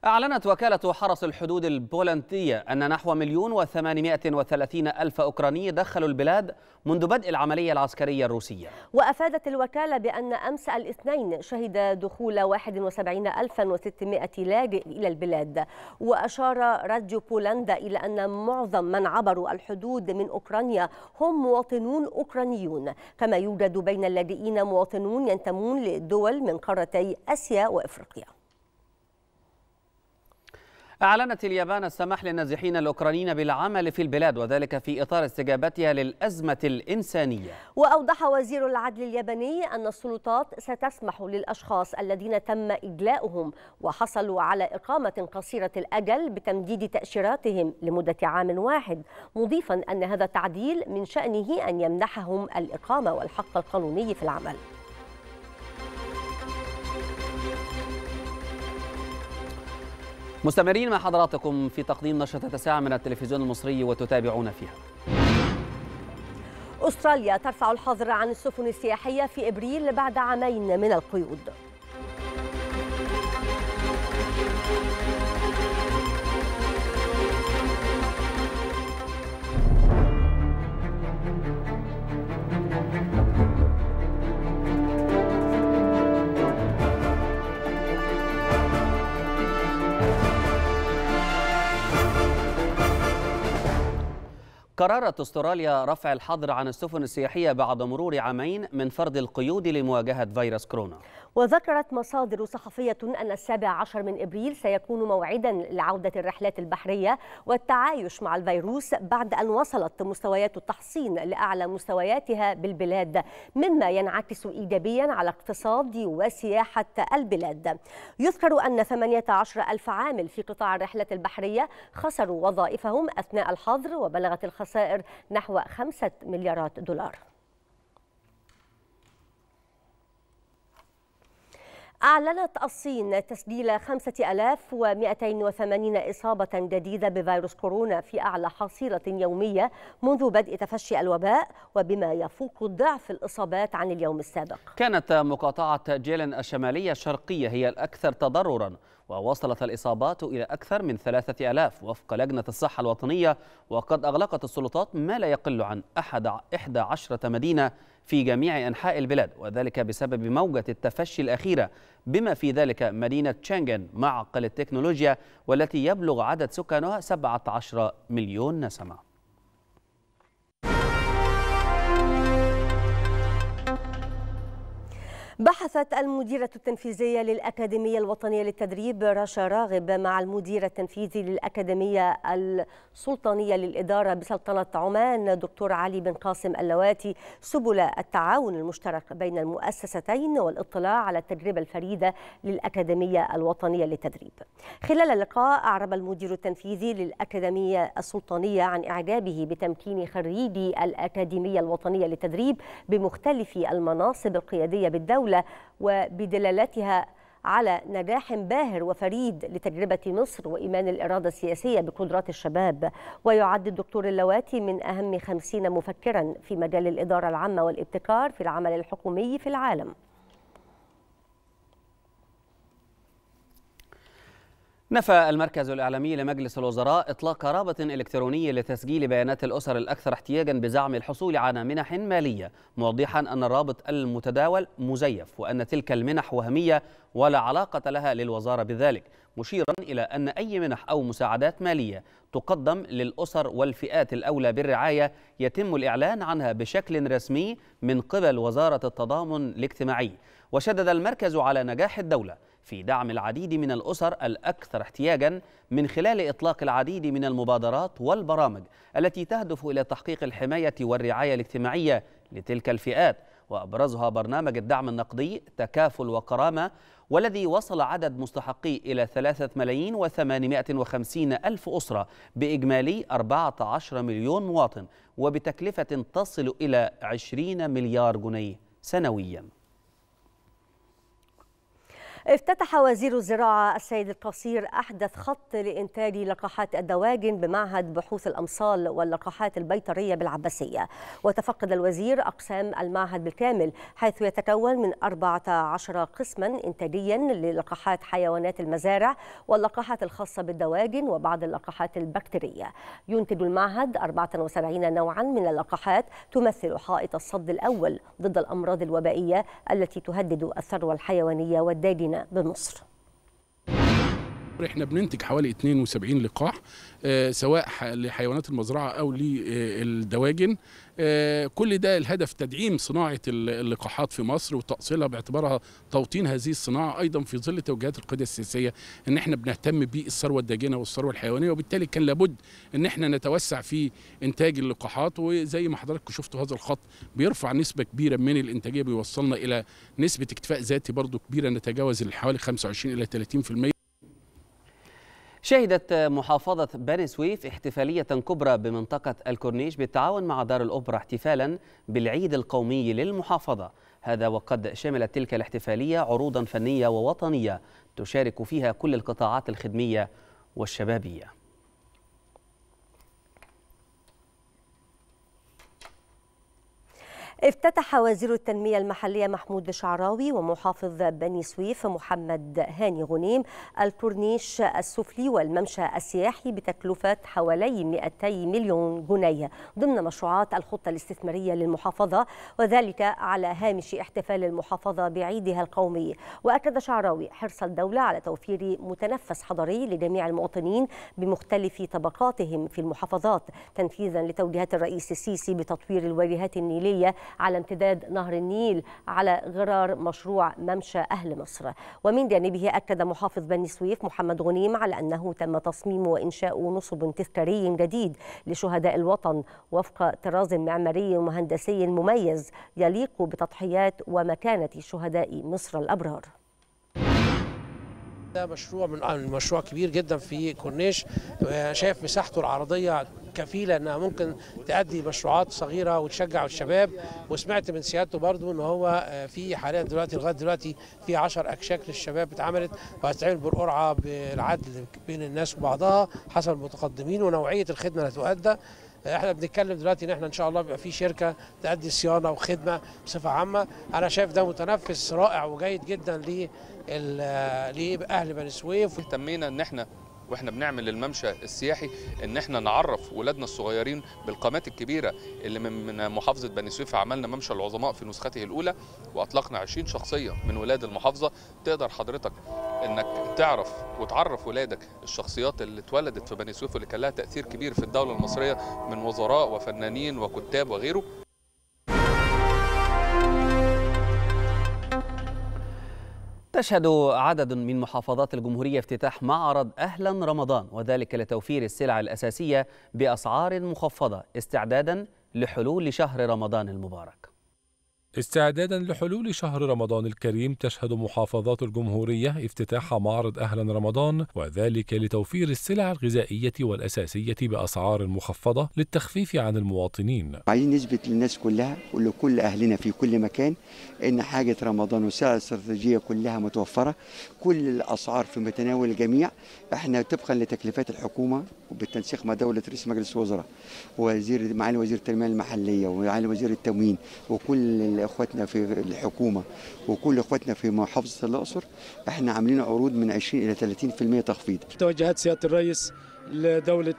أعلنت وكالة حرس الحدود البولندية أن نحو مليون وثمانمائة وثلاثين ألف أوكراني دخلوا البلاد منذ بدء العملية العسكرية الروسية وأفادت الوكالة بأن أمس الاثنين شهد دخول 71600 لاجئ إلى البلاد وأشار راديو بولندا إلى أن معظم من عبروا الحدود من أوكرانيا هم مواطنون أوكرانيون كما يوجد بين اللاجئين مواطنون ينتمون لدول من قارتي آسيا وإفريقيا أعلنت اليابان السماح للنازحين الأوكرانيين بالعمل في البلاد وذلك في إطار استجابتها للأزمة الإنسانية وأوضح وزير العدل الياباني أن السلطات ستسمح للأشخاص الذين تم إجلاؤهم وحصلوا على إقامة قصيرة الأجل بتمديد تأشيراتهم لمدة عام واحد مضيفا أن هذا التعديل من شأنه أن يمنحهم الإقامة والحق القانوني في العمل مستمرين مع حضراتكم في تقديم نشرة الساعة من التلفزيون المصري وتتابعون فيها أستراليا ترفع الحظر عن السفن السياحية في إبريل بعد عامين من القيود قررت استراليا رفع الحظر عن السفن السياحيه بعد مرور عامين من فرض القيود لمواجهه فيروس كورونا وذكرت مصادر صحفية أن السابع عشر من إبريل سيكون موعدا لعودة الرحلات البحرية والتعايش مع الفيروس بعد أن وصلت مستويات التحصين لأعلى مستوياتها بالبلاد مما ينعكس إيجابيا على اقتصاد وسياحة البلاد يذكر أن 18 ألف عامل في قطاع الرحلات البحرية خسروا وظائفهم أثناء الحظر وبلغت الخسائر نحو 5 مليارات دولار أعلنت الصين تسجيل 5280 إصابة جديدة بفيروس كورونا في أعلى حصيلة يومية منذ بدء تفشي الوباء وبما يفوق ضعف الإصابات عن اليوم السابق كانت مقاطعة جيلن الشمالية الشرقية هي الأكثر تضرراً ووصلت الإصابات إلى أكثر من 3000 وفق لجنة الصحة الوطنية وقد أغلقت السلطات ما لا يقل عن أحد 11 مدينة في جميع أنحاء البلاد وذلك بسبب موجة التفشي الأخيرة بما في ذلك مدينة شنغن معقل التكنولوجيا والتي يبلغ عدد سكانها 17 مليون نسمة بحثت المديرة التنفيذية للأكاديمية الوطنية للتدريب رشا راغب مع المدير التنفيذي للأكاديمية السلطانية للإدارة بسلطنة عمان دكتور علي بن قاسم اللواتي سبل التعاون المشترك بين المؤسستين والاطلاع على التجربة الفريدة للأكاديمية الوطنية للتدريب خلال اللقاء أعرب المدير التنفيذي للأكاديمية السلطانية عن إعجابه بتمكين خريجي الأكاديمية الوطنية للتدريب بمختلف المناصب القيادية بالدولة الدولة وبدلالتها على نجاح باهر وفريد لتجربة مصر وإيمان الإرادة السياسية بقدرات الشباب ويعد الدكتور اللواتي من أهم خمسين مفكرا في مجال الإدارة العامة والابتكار في العمل الحكومي في العالم نفى المركز الإعلامي لمجلس الوزراء إطلاق رابط إلكتروني لتسجيل بيانات الأسر الأكثر احتياجا بزعم الحصول على منح مالية موضحا أن الرابط المتداول مزيف وأن تلك المنح وهمية ولا علاقة لها للوزارة بذلك مشيرا إلى أن أي منح أو مساعدات مالية تقدم للأسر والفئات الأولى بالرعاية يتم الإعلان عنها بشكل رسمي من قبل وزارة التضامن الاجتماعي وشدد المركز على نجاح الدولة في دعم العديد من الأسر الأكثر احتياجا من خلال إطلاق العديد من المبادرات والبرامج التي تهدف إلى تحقيق الحماية والرعاية الاجتماعية لتلك الفئات وأبرزها برنامج الدعم النقدي تكافل وكرامة والذي وصل عدد مستحقيه إلى 3 ملايين و850 ألف أسرة بإجمالي 14 مليون مواطن وبتكلفة تصل إلى 20 مليار جنيه سنوياً افتتح وزير الزراعة السيد القصير أحدث خط لإنتاج لقاحات الدواجن بمعهد بحوث الأمصال واللقاحات البيطرية بالعباسية وتفقد الوزير أقسام المعهد بالكامل حيث يتكون من 14 قسما إنتاجيا للقاحات حيوانات المزارع واللقاحات الخاصة بالدواجن وبعض اللقاحات البكتيرية ينتج المعهد 74 نوعا من اللقاحات تمثل حائط الصد الأول ضد الأمراض الوبائية التي تهدد الثروة الحيوانية والداجنة بمصر احنا بننتج حوالي 72 لقاح آه، سواء لحيوانات المزرعه او للدواجن آه، كل ده الهدف تدعيم صناعه اللقاحات في مصر وتاصيلها باعتبارها توطين هذه الصناعه ايضا في ظل توجيهات القياده السياسيه ان احنا بنهتم بالثروه الداجنه والثروه الحيوانيه وبالتالي كان لابد ان احنا نتوسع في انتاج اللقاحات وزي ما حضراتكم شفتوا هذا الخط بيرفع نسبه كبيره من الانتاجيه بيوصلنا الى نسبه اكتفاء ذاتي برضو كبيره نتجاوز حوالي 25 الى 30% شهدت محافظة بني سويف احتفالية كبرى بمنطقة الكورنيش بالتعاون مع دار الأوبرا احتفالا بالعيد القومي للمحافظة هذا وقد شملت تلك الاحتفالية عروضا فنية ووطنية تشارك فيها كل القطاعات الخدمية والشبابية افتتح وزير التنمية المحلية محمود شعراوي ومحافظ بني سويف محمد هاني غنيم الكورنيش السفلي والممشى السياحي بتكلفة حوالي 200 مليون جنيه ضمن مشروعات الخطة الاستثمارية للمحافظة وذلك على هامش احتفال المحافظة بعيدها القومي وأكد شعراوي حرص الدولة على توفير متنفس حضري لجميع المواطنين بمختلف طبقاتهم في المحافظات تنفيذا لتوجيهات الرئيس السيسي بتطوير الواجهات النيلية على امتداد نهر النيل على غرار مشروع ممشى أهل مصر ومن جانبه أكد محافظ بني سويف محمد غنيم على أنه تم تصميم وإنشاء نصب تذكاري جديد لشهداء الوطن وفق طراز معماري ومهندسي مميز يليق بتضحيات ومكانة شهداء مصر الأبرار ده مشروع من مشروع كبير جدا في كورنيش آه، شايف مساحته العرضيه كفيله انها ممكن تؤدي مشروعات صغيره وتشجع الشباب وسمعت من سيادته برضو ان هو آه، في حاليا دلوقتي لغايه دلوقتي في 10 اكشاك للشباب اتعملت وهتتعمل بالقرعه بالعدل بين الناس وبعضها حسب المتقدمين ونوعيه الخدمه اللي هتؤدى آه، احنا بنتكلم دلوقتي ان احنا ان شاء الله بيبقى في شركه تأدي صيانه وخدمه بصفه عامه انا شايف ده متنفس رائع وجيد جدا آه، لاهل بني سويف اهتمينا ان احنا واحنا بنعمل الممشى السياحي ان احنا نعرف ولادنا الصغيرين بالقامات الكبيره اللي من محافظه بني سويف عملنا ممشى العظماء في نسخته الاولى واطلقنا 20 شخصيه من ولاد المحافظه تقدر حضرتك انك تعرف وتعرف ولادك الشخصيات اللي اتولدت في بني سويف واللي كان لها تاثير كبير في الدوله المصريه من وزراء وفنانين وكتاب وغيره تشهد عدد من محافظات الجمهورية افتتاح معرض أهلا رمضان وذلك لتوفير السلع الأساسية بأسعار مخفضة استعدادا لحلول شهر رمضان المبارك استعدادا لحلول شهر رمضان الكريم تشهد محافظات الجمهورية افتتاح معرض أهلا رمضان وذلك لتوفير السلع الغذائية والأساسية بأسعار مخفضة للتخفيف عن المواطنين عايزين نثبت للناس كلها ولكل أهلنا في كل مكان إن حاجة رمضان والسلع الاستراتيجية كلها متوفرة كل الاسعار في متناول الجميع احنا طبقا لتكليفات الحكومه وبالتنسيق مع دوله رئيس مجلس الوزراء ووزير معالي وزير التنميه المحليه ومعالي وزير التموين وكل اخواتنا في الحكومه وكل اخواتنا في محافظه الاقصر احنا عاملين عروض من 20 الى 30% تخفيض توجهات سياده الرئيس لدوله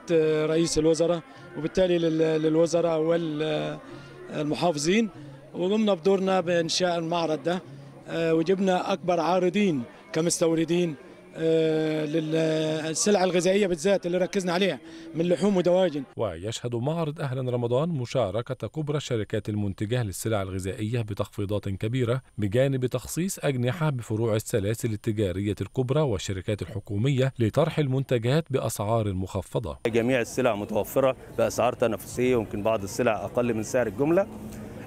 رئيس الوزراء وبالتالي للوزراء والمحافظين وقمنا بدورنا بانشاء المعرض ده آه، وجبنا اكبر عارضين كمستوردين آه، للسلع الغذائية بالذات اللي ركزنا عليها من لحوم ودواجن ويشهد معرض أهلا رمضان مشاركة كبرى الشركات المنتجة للسلع الغذائية بتخفيضات كبيرة بجانب تخصيص أجنحة بفروع السلاسل التجارية الكبرى والشركات الحكومية لطرح المنتجات بأسعار مخفضة جميع السلع متوفرة بأسعار تنافسية ويمكن بعض السلع أقل من سعر الجملة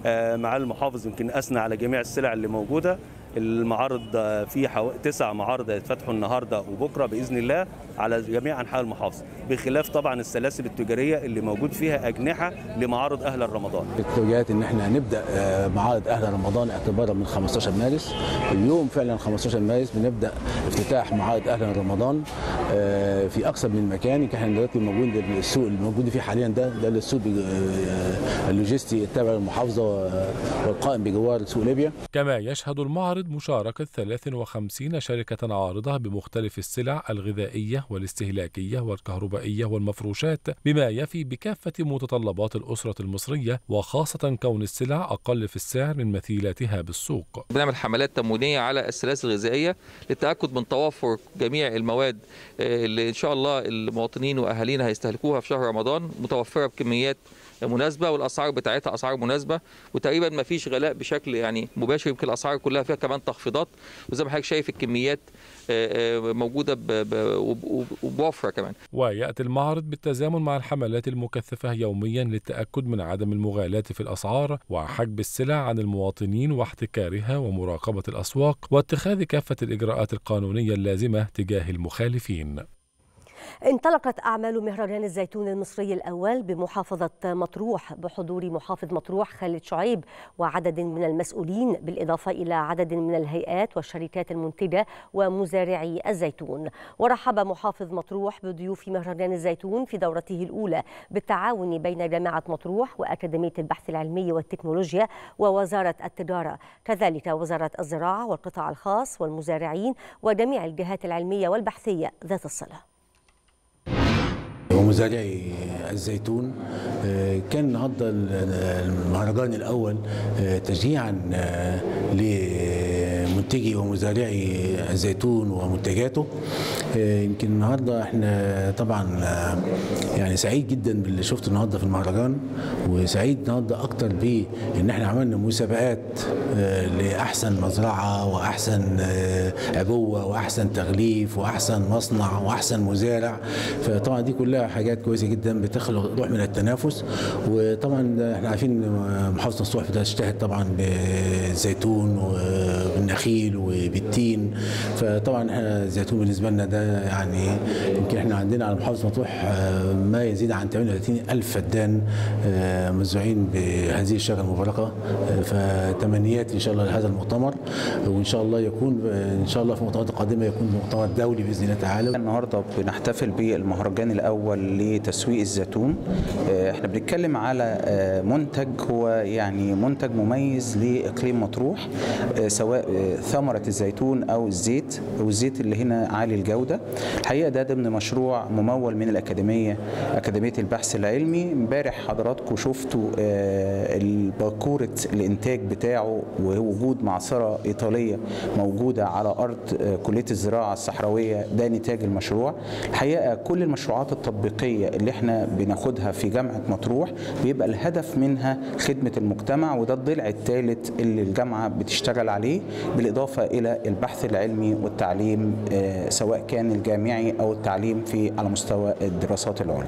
آه، مع المحافظ يمكن أثنى على جميع السلع اللي موجودة المعارض آه، في تسع معارض هيتفتحوا النهارده وبكره باذن الله على جميع انحاء المحافظه بخلاف طبعا السلاسل التجاريه اللي موجود فيها اجنحه لمعارض اهل رمضان التوجيهات ان احنا هنبدا آه، معارض اهل رمضان اعتبارا من 15 مارس اليوم فعلا 15 مارس بنبدا افتتاح معارض اهل رمضان آه، في اكثر من مكان احنا دلوقتي موجود السوق اللي موجود فيه حاليا ده ده السوق اللوجستي التابع للمحافظه والقائم بجوار سوق ليبيا كما يشهد المعرض تعرض مشاركة 53 شركة عارضة بمختلف السلع الغذائية والاستهلاكية والكهربائية والمفروشات بما يفي بكافة متطلبات الأسرة المصرية وخاصة كون السلع أقل في السعر من مثيلاتها بالسوق بنعمل حملات تموينية على السلاسل الغذائية للتأكد من توفر جميع المواد آه، اللي إن شاء الله المواطنين وأهالينا هيستهلكوها في شهر رمضان متوفرة بكميات مناسبة والأسعار بتاعتها أسعار مناسبة وتقريبا ما فيش غلاء بشكل يعني مباشر يمكن الأسعار كلها فيها كمان تخفيضات وزي ما حضرتك شايف الكميات آه، آه، موجوده وبوفره كمان. وياتي المعرض بالتزامن مع الحملات المكثفه يوميا للتاكد من عدم المغالاه في الاسعار وحجب السلع عن المواطنين واحتكارها ومراقبه الاسواق واتخاذ كافه الاجراءات القانونيه اللازمه تجاه المخالفين. انطلقت أعمال مهرجان الزيتون المصري الأول بمحافظة مطروح بحضور محافظ مطروح خالد شعيب وعدد من المسؤولين بالإضافة إلى عدد من الهيئات والشركات المنتجة ومزارعي الزيتون ورحب محافظ مطروح بضيوف مهرجان الزيتون في دورته الأولى بالتعاون بين جامعة مطروح وأكاديمية البحث العلمي والتكنولوجيا ووزارة التجارة كذلك وزارة الزراعة والقطاع الخاص والمزارعين وجميع الجهات العلمية والبحثية ذات الصلة مزارعي الزيتون آه، كان النهارده المهرجان الاول آه، تشجيعا آه، ل منتجي ومزارعي الزيتون ومنتجاته آه، يمكن النهارده احنا طبعا آه، يعني سعيد جدا باللي شفته النهارده في المهرجان وسعيد النهارده اكتر بان احنا عملنا مسابقات آه، لاحسن مزرعه واحسن عبوه واحسن تغليف واحسن مصنع واحسن مزارع فطبعا دي كلها حاجات كويسه جدا بتخلق روح من التنافس وطبعا احنا عارفين محافظه ده بتجتهد طبعا بالزيتون وبالنخيل بالنخيل وبالتين فطبعا احنا الزيتون بالنسبه لنا ده يعني يمكن احنا عندنا على محافظه مطروح آه، ما يزيد عن 38 الف فدان آه، موزعين بهذه الشجره المباركه آه، فتمنيات ان شاء الله لهذا المؤتمر وان شاء الله يكون ان شاء الله في المؤتمرات القادمه يكون مؤتمر دولي باذن الله تعالى النهارده بنحتفل بالمهرجان الاول لتسويق الزيتون احنا بنتكلم على منتج هو يعني منتج مميز لاقليم مطروح سواء ثمره الزيتون او الزيت والزيت اللي هنا عالي الجوده الحقيقه ده ضمن مشروع ممول من الاكاديميه اكاديميه البحث العلمي امبارح حضراتكم شفتوا آه، باكوره الانتاج بتاعه ووجود معصره ايطاليه موجوده على ارض آه، كليه الزراعه الصحراويه ده نتاج المشروع الحقيقه كل المشروعات التطبيقيه اللي احنا بناخدها في جامعه مطروح بيبقى الهدف منها خدمه المجتمع وده الضلع الثالث اللي الجامعه بتشتغل عليه بالإضافة إلى البحث العلمي والتعليم آه، سواء كان الجامعي أو التعليم في على مستوى الدراسات العليا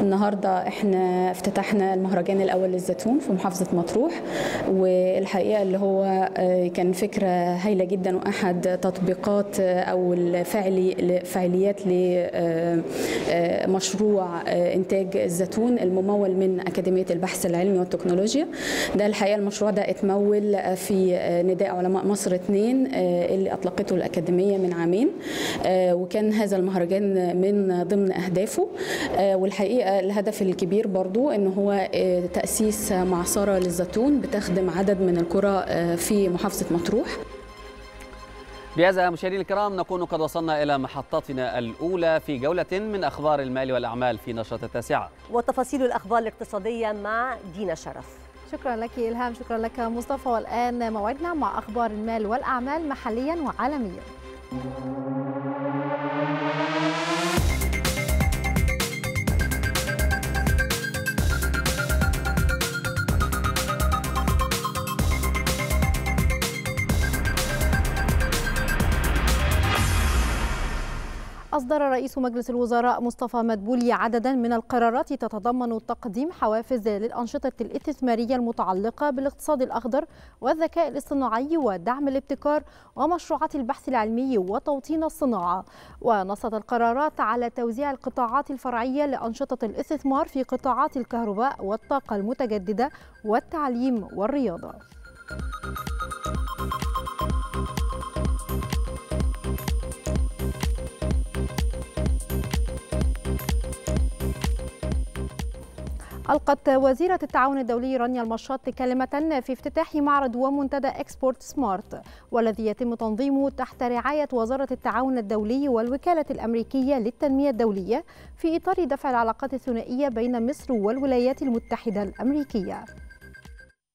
النهاردة احنا افتتحنا المهرجان الأول للزيتون في محافظة مطروح والحقيقة اللي هو آه، كان فكرة هايلة جدا وأحد تطبيقات آه، أو الفعلي فعاليات لمشروع إنتاج الزيتون الممول من أكاديمية البحث العلمي والتكنولوجيا ده الحقيقة المشروع ده اتمول في نداء علماء مصر 2 مهرجان آه، اللي اطلقته الاكاديميه من عامين آه، وكان هذا المهرجان من ضمن اهدافه آه، والحقيقه الهدف الكبير برضو ان هو تاسيس معصره للزيتون بتخدم عدد من القرى في محافظه مطروح بهذا مشاهدينا الكرام نكون قد وصلنا إلى محطتنا الأولى في جولة من أخبار المال والأعمال في نشرة التاسعة وتفاصيل الأخبار الاقتصادية مع دينا شرف شكرا لك إلهام شكرا لك مصطفى والآن موعدنا مع أخبار المال والأعمال محليا وعالميا أصدر رئيس مجلس الوزراء مصطفى مدبولي عددا من القرارات تتضمن تقديم حوافز للأنشطة الاستثمارية المتعلقة بالاقتصاد الأخضر والذكاء الاصطناعي ودعم الابتكار ومشروعات البحث العلمي وتوطين الصناعة ونصت القرارات على توزيع القطاعات الفرعية لأنشطة الاستثمار في قطاعات الكهرباء والطاقة المتجددة والتعليم والرياضة ألقت وزيرة التعاون الدولي رانيا المشاط كلمة في افتتاح معرض ومنتدى إكسبورت سمارت والذي يتم تنظيمه تحت رعاية وزارة التعاون الدولي والوكالة الأمريكية للتنمية الدولية في إطار دفع العلاقات الثنائية بين مصر والولايات المتحدة الأمريكية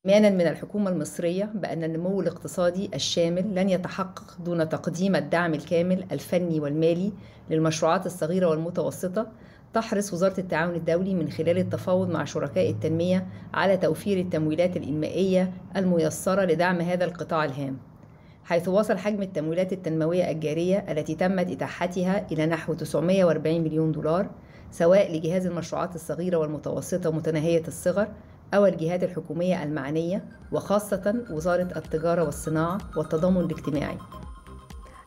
إيمانا من الحكومة المصرية بأن النمو الاقتصادي الشامل لن يتحقق دون تقديم الدعم الكامل الفني والمالي للمشروعات الصغيرة والمتوسطة تحرص وزارة التعاون الدولي من خلال التفاوض مع شركاء التنمية على توفير التمويلات الإنمائية الميسرة لدعم هذا القطاع الهام حيث وصل حجم التمويلات التنموية الجارية التي تمت إتاحتها إلى نحو 940 مليون دولار سواء لجهاز المشروعات الصغيرة والمتوسطة ومتناهية الصغر أو الجهات الحكومية المعنية وخاصة وزارة التجارة والصناعة والتضامن الاجتماعي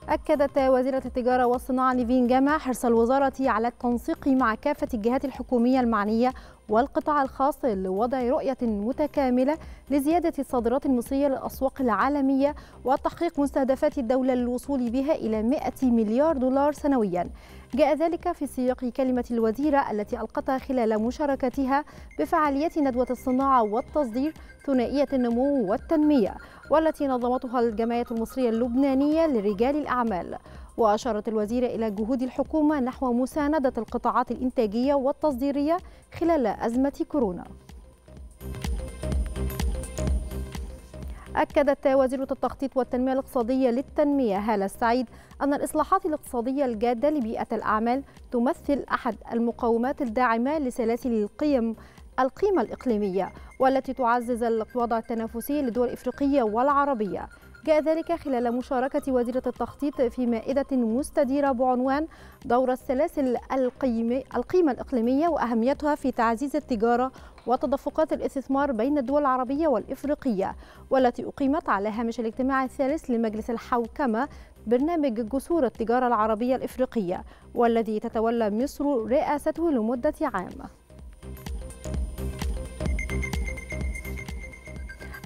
أكدت وزيرة التجارة والصناعة نيفين جامع حرص الوزارة على التنسيق مع كافة الجهات الحكومية المعنية والقطاع الخاص لوضع رؤية متكاملة لزيادة الصادرات المصرية للأسواق العالمية وتحقيق مستهدفات الدولة للوصول بها إلى 100 مليار دولار سنوياً جاء ذلك في سياق كلمة الوزيرة التي ألقتها خلال مشاركتها بفعاليات ندوة الصناعة والتصدير ثنائية النمو والتنمية والتي نظمتها الجمعية المصرية اللبنانية لرجال الأعمال وأشارت الوزيرة إلى جهود الحكومة نحو مساندة القطاعات الإنتاجية والتصديرية خلال أزمة كورونا أكدت وزيرة التخطيط والتنمية الاقتصادية للتنمية هالة السعيد أن الإصلاحات الاقتصادية الجادة لبيئة الأعمال تمثل أحد المقومات الداعمة لسلاسل القيم القيمة الإقليمية والتي تعزز الوضع التنافسي للدول الإفريقية والعربية جاء ذلك خلال مشاركة وزيرة التخطيط في مائدة مستديرة بعنوان دور السلاسل القيمة الإقليمية وأهميتها في تعزيز التجارة وتدفقات الاستثمار بين الدول العربية والإفريقية والتي أقيمت على هامش الاجتماع الثالث لمجلس الحوكمة برنامج جسور التجارة العربية الإفريقية والذي تتولى مصر رئاسته لمدة عام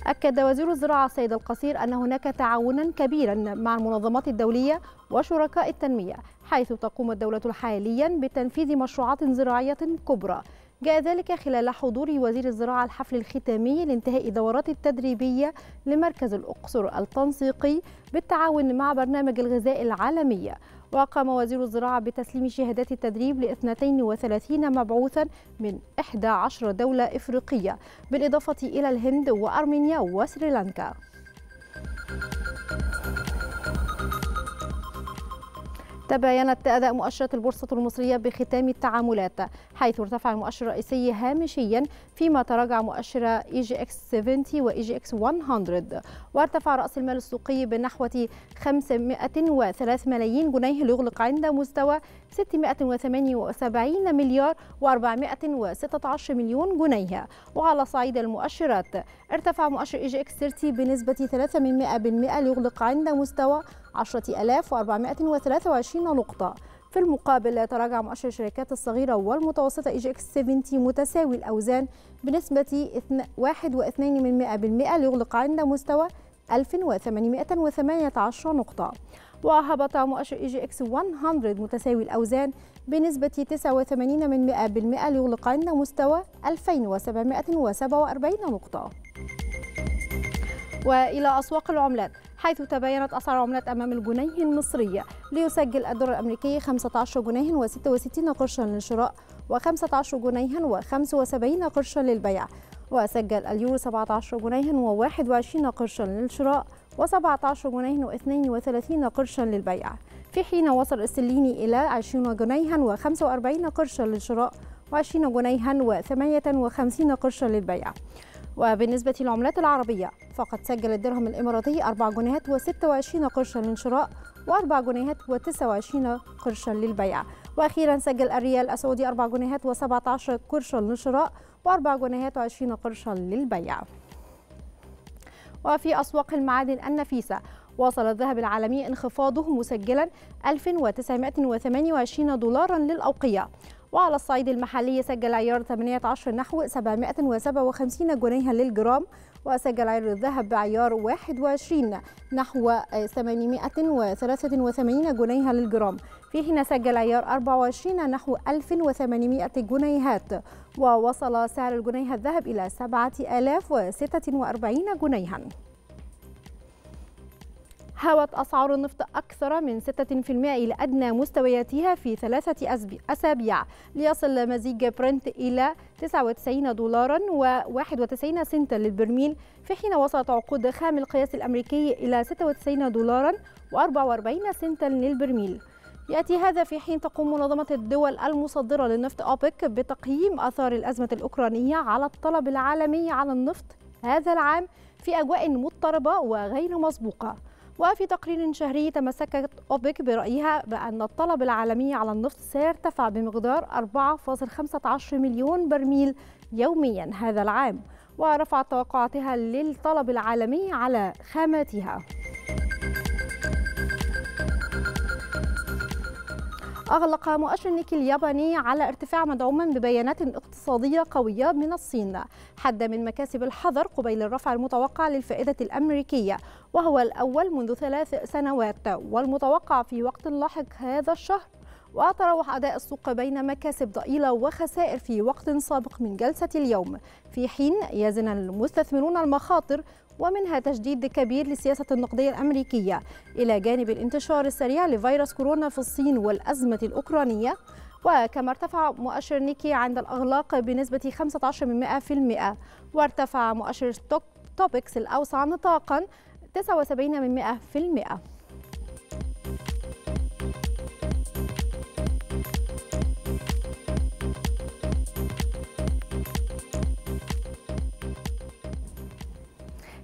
أكد وزير الزراعة سيد القصير أن هناك تعاونا كبيرا مع المنظمات الدولية وشركاء التنمية حيث تقوم الدولة حاليا بتنفيذ مشروعات زراعية كبرى جاء ذلك خلال حضور وزير الزراعة الحفل الختامي لانتهاء دورات التدريبية لمركز الأقصر التنسيقي بالتعاون مع برنامج الغذاء العالمية وقام وزير الزراعة بتسليم شهادات التدريب ل 32 مبعوثا من 11 دولة إفريقية بالإضافة إلى الهند وأرمينيا وسريلانكا. تباينت أداء مؤشرات البورصة المصرية بختام التعاملات حيث ارتفع المؤشر الرئيسي هامشيا فيما تراجع مؤشر اي جي اكس 70 واي جي اكس 100 وارتفع رأس المال السوقي بنحو 503 ملايين جنيه ليغلق عند مستوى 678 مليار و416 مليون جنيه وعلى صعيد المؤشرات ارتفع مؤشر اي جي اكس 30 بنسبة 3% ليغلق عند مستوى 10423 نقطة في المقابل يتراجع مؤشر الشركات الصغيرة والمتوسطة إي جي إكس 70 متساوي الأوزان بنسبة 1.2% ليغلق عند مستوى 1818 نقطة وهبط مؤشر اي جي اكس 100 متساوي الاوزان بنسبة 89% ليغلق عند مستوى 2747 نقطة وإلى أسواق العملات حيث تباينت أسعار العملات أمام الجنيه المصري ليسجل الدولار الأمريكي 15 جنيه و66 قرشا للشراء و15 جنيها و75 قرشا للبيع وسجل اليورو 17 جنيه و21 قرشا للشراء و17 جنيه و32 قرشا للبيع في حين وصل السليني إلى 20 جنيها و45 قرشا للشراء و20 جنيها و58 قرشا للبيع وبالنسبة للعملات العربية فقد سجل الدرهم الإماراتي 4 جنيهات و26 قرشا للشراء و4 جنيهات و29 قرشا للبيع وأخيرا سجل الريال السعودي 4 جنيهات و17 قرشا للشراء و4 جنيهات و20 قرشا للبيع وفي أسواق المعادن النفيسة واصل الذهب العالمي انخفاضه مسجلا 1928 دولارا للأوقية وعلى الصعيد المحلي سجل عيار 18 نحو 757 جنيها للجرام وسجل عيار الذهب بعيار 21 نحو 883 جنيها للجرام في حين سجل عيار 24 نحو 1800 جنيهات ووصل سعر الجنيه الذهب إلى 7046 جنيها هوت أسعار النفط أكثر من 6% إلى أدنى مستوياتها في ثلاثة أسابيع ليصل مزيج برنت إلى 99 دولارا و91 سنتا للبرميل في حين وصلت عقود خام القياس الأمريكي إلى 96 دولارا و44 سنتا للبرميل يأتي هذا في حين تقوم منظمة الدول المصدرة للنفط أوبك بتقييم أثار الأزمة الأوكرانية على الطلب العالمي على النفط هذا العام في أجواء مضطربة وغير مسبوقة وفي تقرير شهري تمسكت أوبك برأيها بأن الطلب العالمي على النفط سيرتفع بمقدار 4.15 مليون برميل يوميا هذا العام ورفعت توقعاتها للطلب العالمي على خاماتها أغلق مؤشر نيكي الياباني على ارتفاع مدعوما ببيانات اقتصادية قوية من الصين حد من مكاسب الحذر قبيل الرفع المتوقع للفائدة الأمريكية وهو الأول منذ ثلاث سنوات والمتوقع في وقت لاحق هذا الشهر وتراوح أداء السوق بين مكاسب ضئيلة وخسائر في وقت سابق من جلسة اليوم في حين يزن المستثمرون المخاطر ومنها تجديد كبير للسياسة النقدية الأمريكية إلى جانب الانتشار السريع لفيروس كورونا في الصين والأزمة الأوكرانية وكما ارتفع مؤشر نيكي عند الأغلاق بنسبة 15% وارتفع مؤشر توبكس الأوسع نطاقا 79%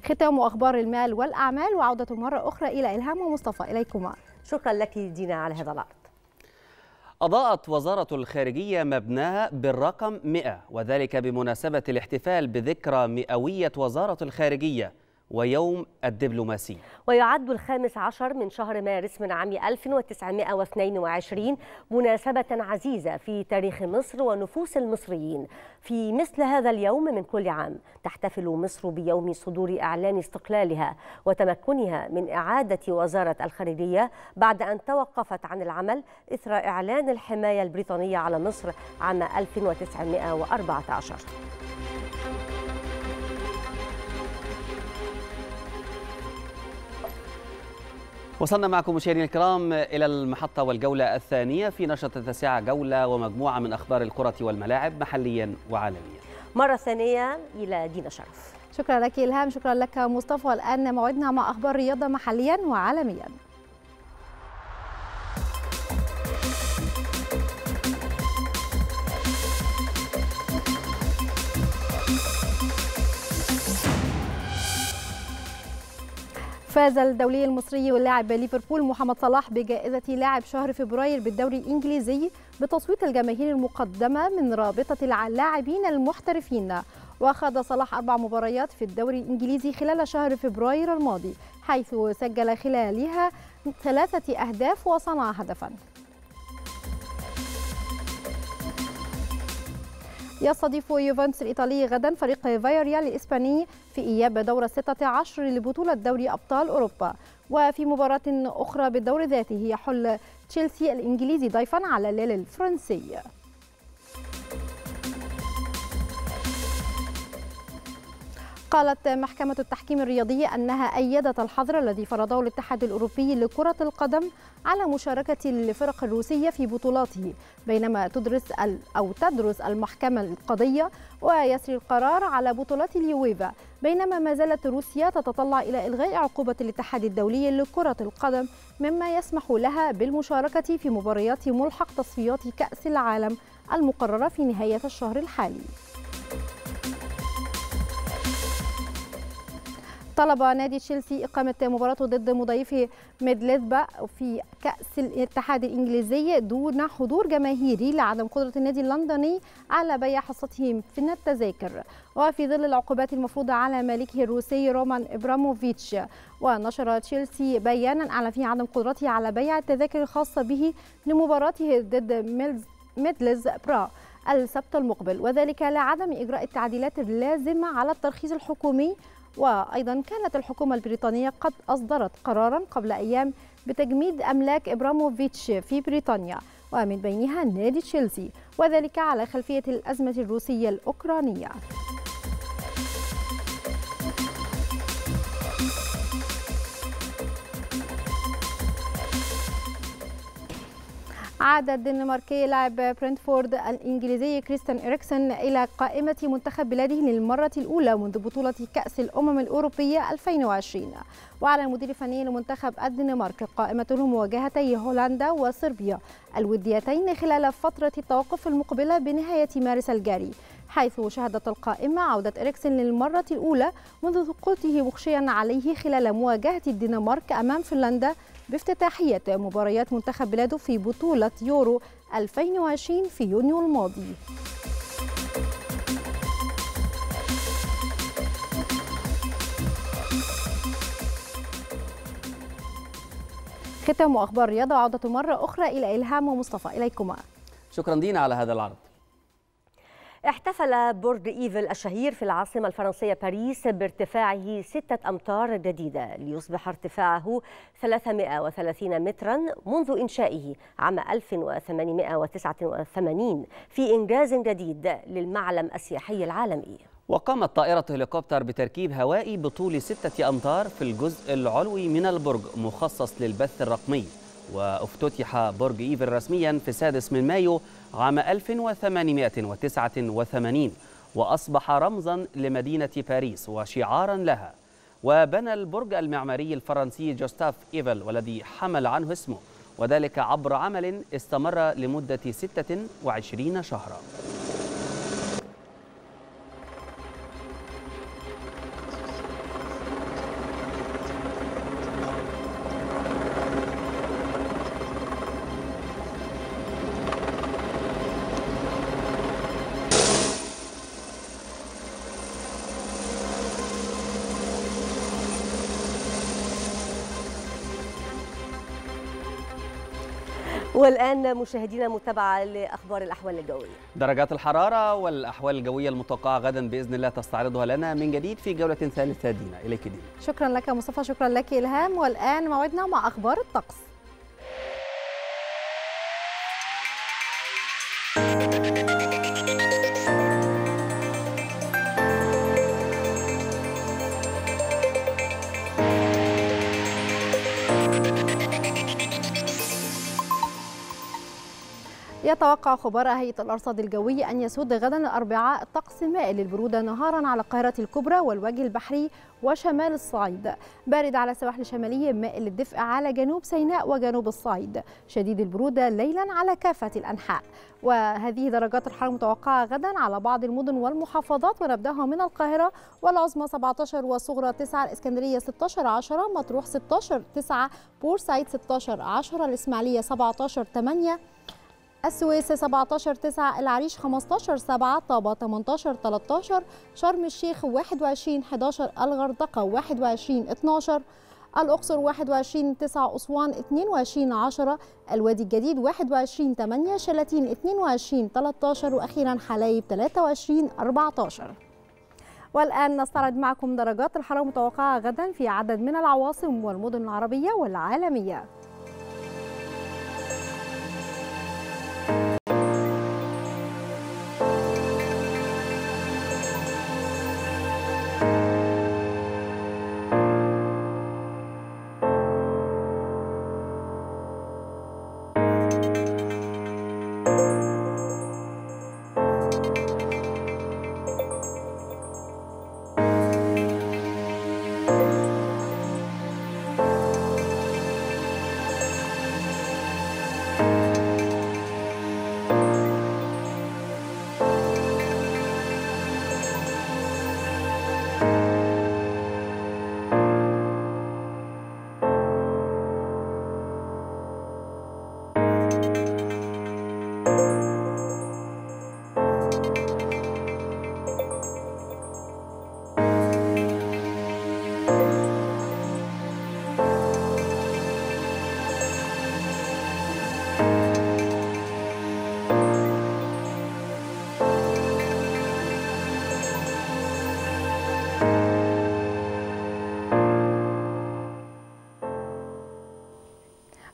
ختام أخبار المال والأعمال وعودة مرة أخرى إلى إلهام ومصطفى إليكما شكرا لك دينا على هذا العرض أضاءت وزارة الخارجية مبناها بالرقم 100 وذلك بمناسبة الاحتفال بذكرى مئوية وزارة الخارجية ويوم الدبلوماسي ويعد الخامس عشر من شهر مارس من عام 1922 مناسبة عزيزة في تاريخ مصر ونفوس المصريين في مثل هذا اليوم من كل عام تحتفل مصر بيوم صدور إعلان استقلالها وتمكنها من إعادة وزارة الخارجية بعد أن توقفت عن العمل إثر إعلان الحماية البريطانية على مصر عام 1914 وصلنا معكم مشاهدينا الكرام إلى المحطة والجولة الثانية في نشرة التاسعة جولة ومجموعة من أخبار الكرة والملاعب محليا وعالميا مرة ثانية إلى دينا شرف شكرا لك إلهام شكرا لك مصطفى الآن موعدنا مع أخبار رياضة محليا وعالميا فاز الدولي المصري واللاعب ليفربول محمد صلاح بجائزة لاعب شهر فبراير بالدوري الإنجليزي بتصويت الجماهير المقدمة من رابطة اللاعبين المحترفين وخاض صلاح أربع مباريات في الدوري الإنجليزي خلال شهر فبراير الماضي حيث سجل خلالها ثلاثة أهداف وصنع هدفاً يستضيف يوفنتوس الإيطالي غدا فريق فايريا الإسباني في إياب دور 16 لبطولة دوري أبطال أوروبا وفي مباراة أخرى بالدور ذاته يحل تشيلسي الإنجليزي ضيفا على الليل الفرنسي قالت محكمة التحكيم الرياضية أنها أيدت الحظر الذي فرضه الاتحاد الأوروبي لكرة القدم على مشاركة الفرق الروسية في بطولاته بينما تدرس أو تدرس المحكمة القضية ويسري القرار على بطولات اليويفا بينما ما زالت روسيا تتطلع إلى إلغاء عقوبة الاتحاد الدولي لكرة القدم مما يسمح لها بالمشاركة في مباريات ملحق تصفيات كأس العالم المقررة في نهاية الشهر الحالي طلب نادي تشيلسي إقامة مباراته ضد مضيفه ميدلسبا في كأس الاتحاد الإنجليزي دون حضور جماهيري لعدم قدرة النادي اللندني على بيع حصته في التذاكر وفي ظل العقوبات المفروضة على مالكه الروسي رومان إبراموفيتش ونشر تشيلسي بيانا أعلن فيه عدم قدرته على بيع التذاكر الخاصة به لمباراته ضد ميدلز برا السبت المقبل وذلك لعدم إجراء التعديلات اللازمة على الترخيص الحكومي وأيضا كانت الحكومة البريطانية قد أصدرت قرارا قبل أيام بتجميد أملاك إبراموفيتش في بريطانيا ومن بينها نادي تشيلسي وذلك على خلفية الأزمة الروسية الأوكرانية عاد الدنماركي لاعب برنتفورد الإنجليزي كريستيان إريكسون إلى قائمة منتخب بلاده للمرة الأولى منذ بطولة كأس الأمم الأوروبية 2020 وعلى المدير الفني لمنتخب الدنمارك قائمته مواجهتي هولندا وصربيا الوديتين خلال فترة التوقف المقبلة بنهاية مارس الجاري حيث شهدت القائمة عودة إريكسن للمرة الأولى منذ سقوطه مخشيا عليه خلال مواجهة الدنمارك أمام فنلندا بافتتاحية مباريات منتخب بلاده في بطولة يورو 2020 في يونيو الماضي ختام أخبار رياضة عودة مرة أخرى إلى إلهام ومصطفى إليكما شكرا دينا على هذا العرض احتفل برج إيفل الشهير في العاصمة الفرنسية باريس بارتفاعه ستة أمتار جديدة ليصبح ارتفاعه 330 مترا منذ إنشائه عام 1889 في إنجاز جديد للمعلم السياحي العالمي وقامت طائرة هليكوبتر بتركيب هوائي بطول ستة أمتار في الجزء العلوي من البرج مخصص للبث الرقمي وافتتح برج إيفل رسميا في السادس من مايو عام 1889 وأصبح رمزا لمدينة باريس وشعارا لها وبنى البرج المعماري الفرنسي جوستاف إيفل والذي حمل عنه اسمه وذلك عبر عمل استمر لمدة 26 شهرا والآن مشاهدينا متابعة لأخبار الأحوال الجوية درجات الحرارة والأحوال الجوية المتوقعة غدا بإذن الله تستعرضها لنا من جديد في جولة ثالثة دينا إليك دينا شكرا لك مصطفى شكرا لك إلهام والآن موعدنا مع أخبار الطقس يتوقع خبراء هيئة الأرصاد الجوية أن يسود غدا الأربعاء طقس مائل للبرودة نهارا على القاهرة الكبرى والوجه البحري وشمال الصعيد بارد على السواحل الشمالية مائل للدفء على جنوب سيناء وجنوب الصعيد شديد البرودة ليلا على كافة الأنحاء وهذه درجات الحرارة المتوقعة غدا على بعض المدن والمحافظات ونبدأها من القاهرة والعظمى 17 والصغرى 9 الإسكندرية 16 10 مطروح 16 9 بورسعيد 16 10 الإسماعيلية 17 8 السويس 17 9 العريش 15 7 طابة 18 13 شرم الشيخ 21 11 الغردقة 21 12 الأقصر 21 9 أسوان 22 10 الوادي الجديد 21 8 شلاتين 22 13 وأخيرا حلايب 23 14 والآن نستعرض معكم درجات الحرارة المتوقعة غدا في عدد من العواصم والمدن العربية والعالمية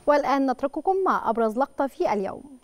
والآن نترككم مع أبرز لقطة في اليوم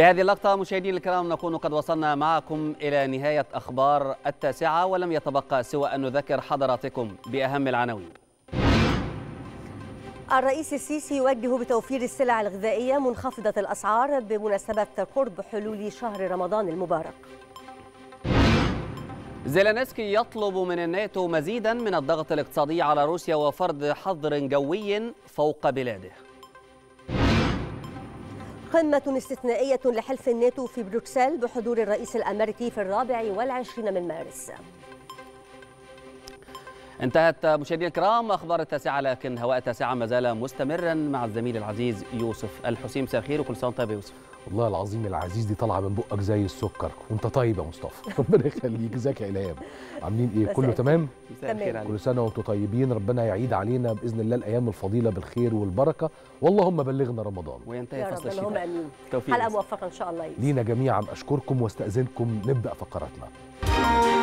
بهذه اللقطة مشاهدينا الكرام نكون قد وصلنا معكم إلى نهاية أخبار التاسعة ولم يتبقى سوى أن نذكر حضراتكم بأهم العناوين الرئيس السيسي يوجه بتوفير السلع الغذائية منخفضة الأسعار بمناسبة قرب حلول شهر رمضان المبارك زيلانسكي يطلب من الناتو مزيدا من الضغط الاقتصادي على روسيا وفرض حظر جوي فوق بلاده قمة استثنائية لحلف الناتو في بروكسل بحضور الرئيس الأمريكي في الرابع والعشرين من مارس انتهت مشاهدينا الكرام اخبار التاسعه لكن هواء التاسعه ما زال مستمرا مع الزميل العزيز يوسف الحسيم مساء الخير وكل سنه وانت طيب يا يوسف والله العظيم العزيز دي طالعه من بقك زي السكر وانت طيب يا مصطفى ربنا يخليك ازيك يا الهام عاملين ايه كله تمام كل سنه وانتم طيبين ربنا يعيد علينا باذن الله الايام الفضيله بالخير والبركه واللهم بلغنا رمضان وينتهي فصل الشتاء اللهم امين حلقه موفقه ان شاء الله لينا جميعا اشكركم واستاذنكم نبدا فقراتنا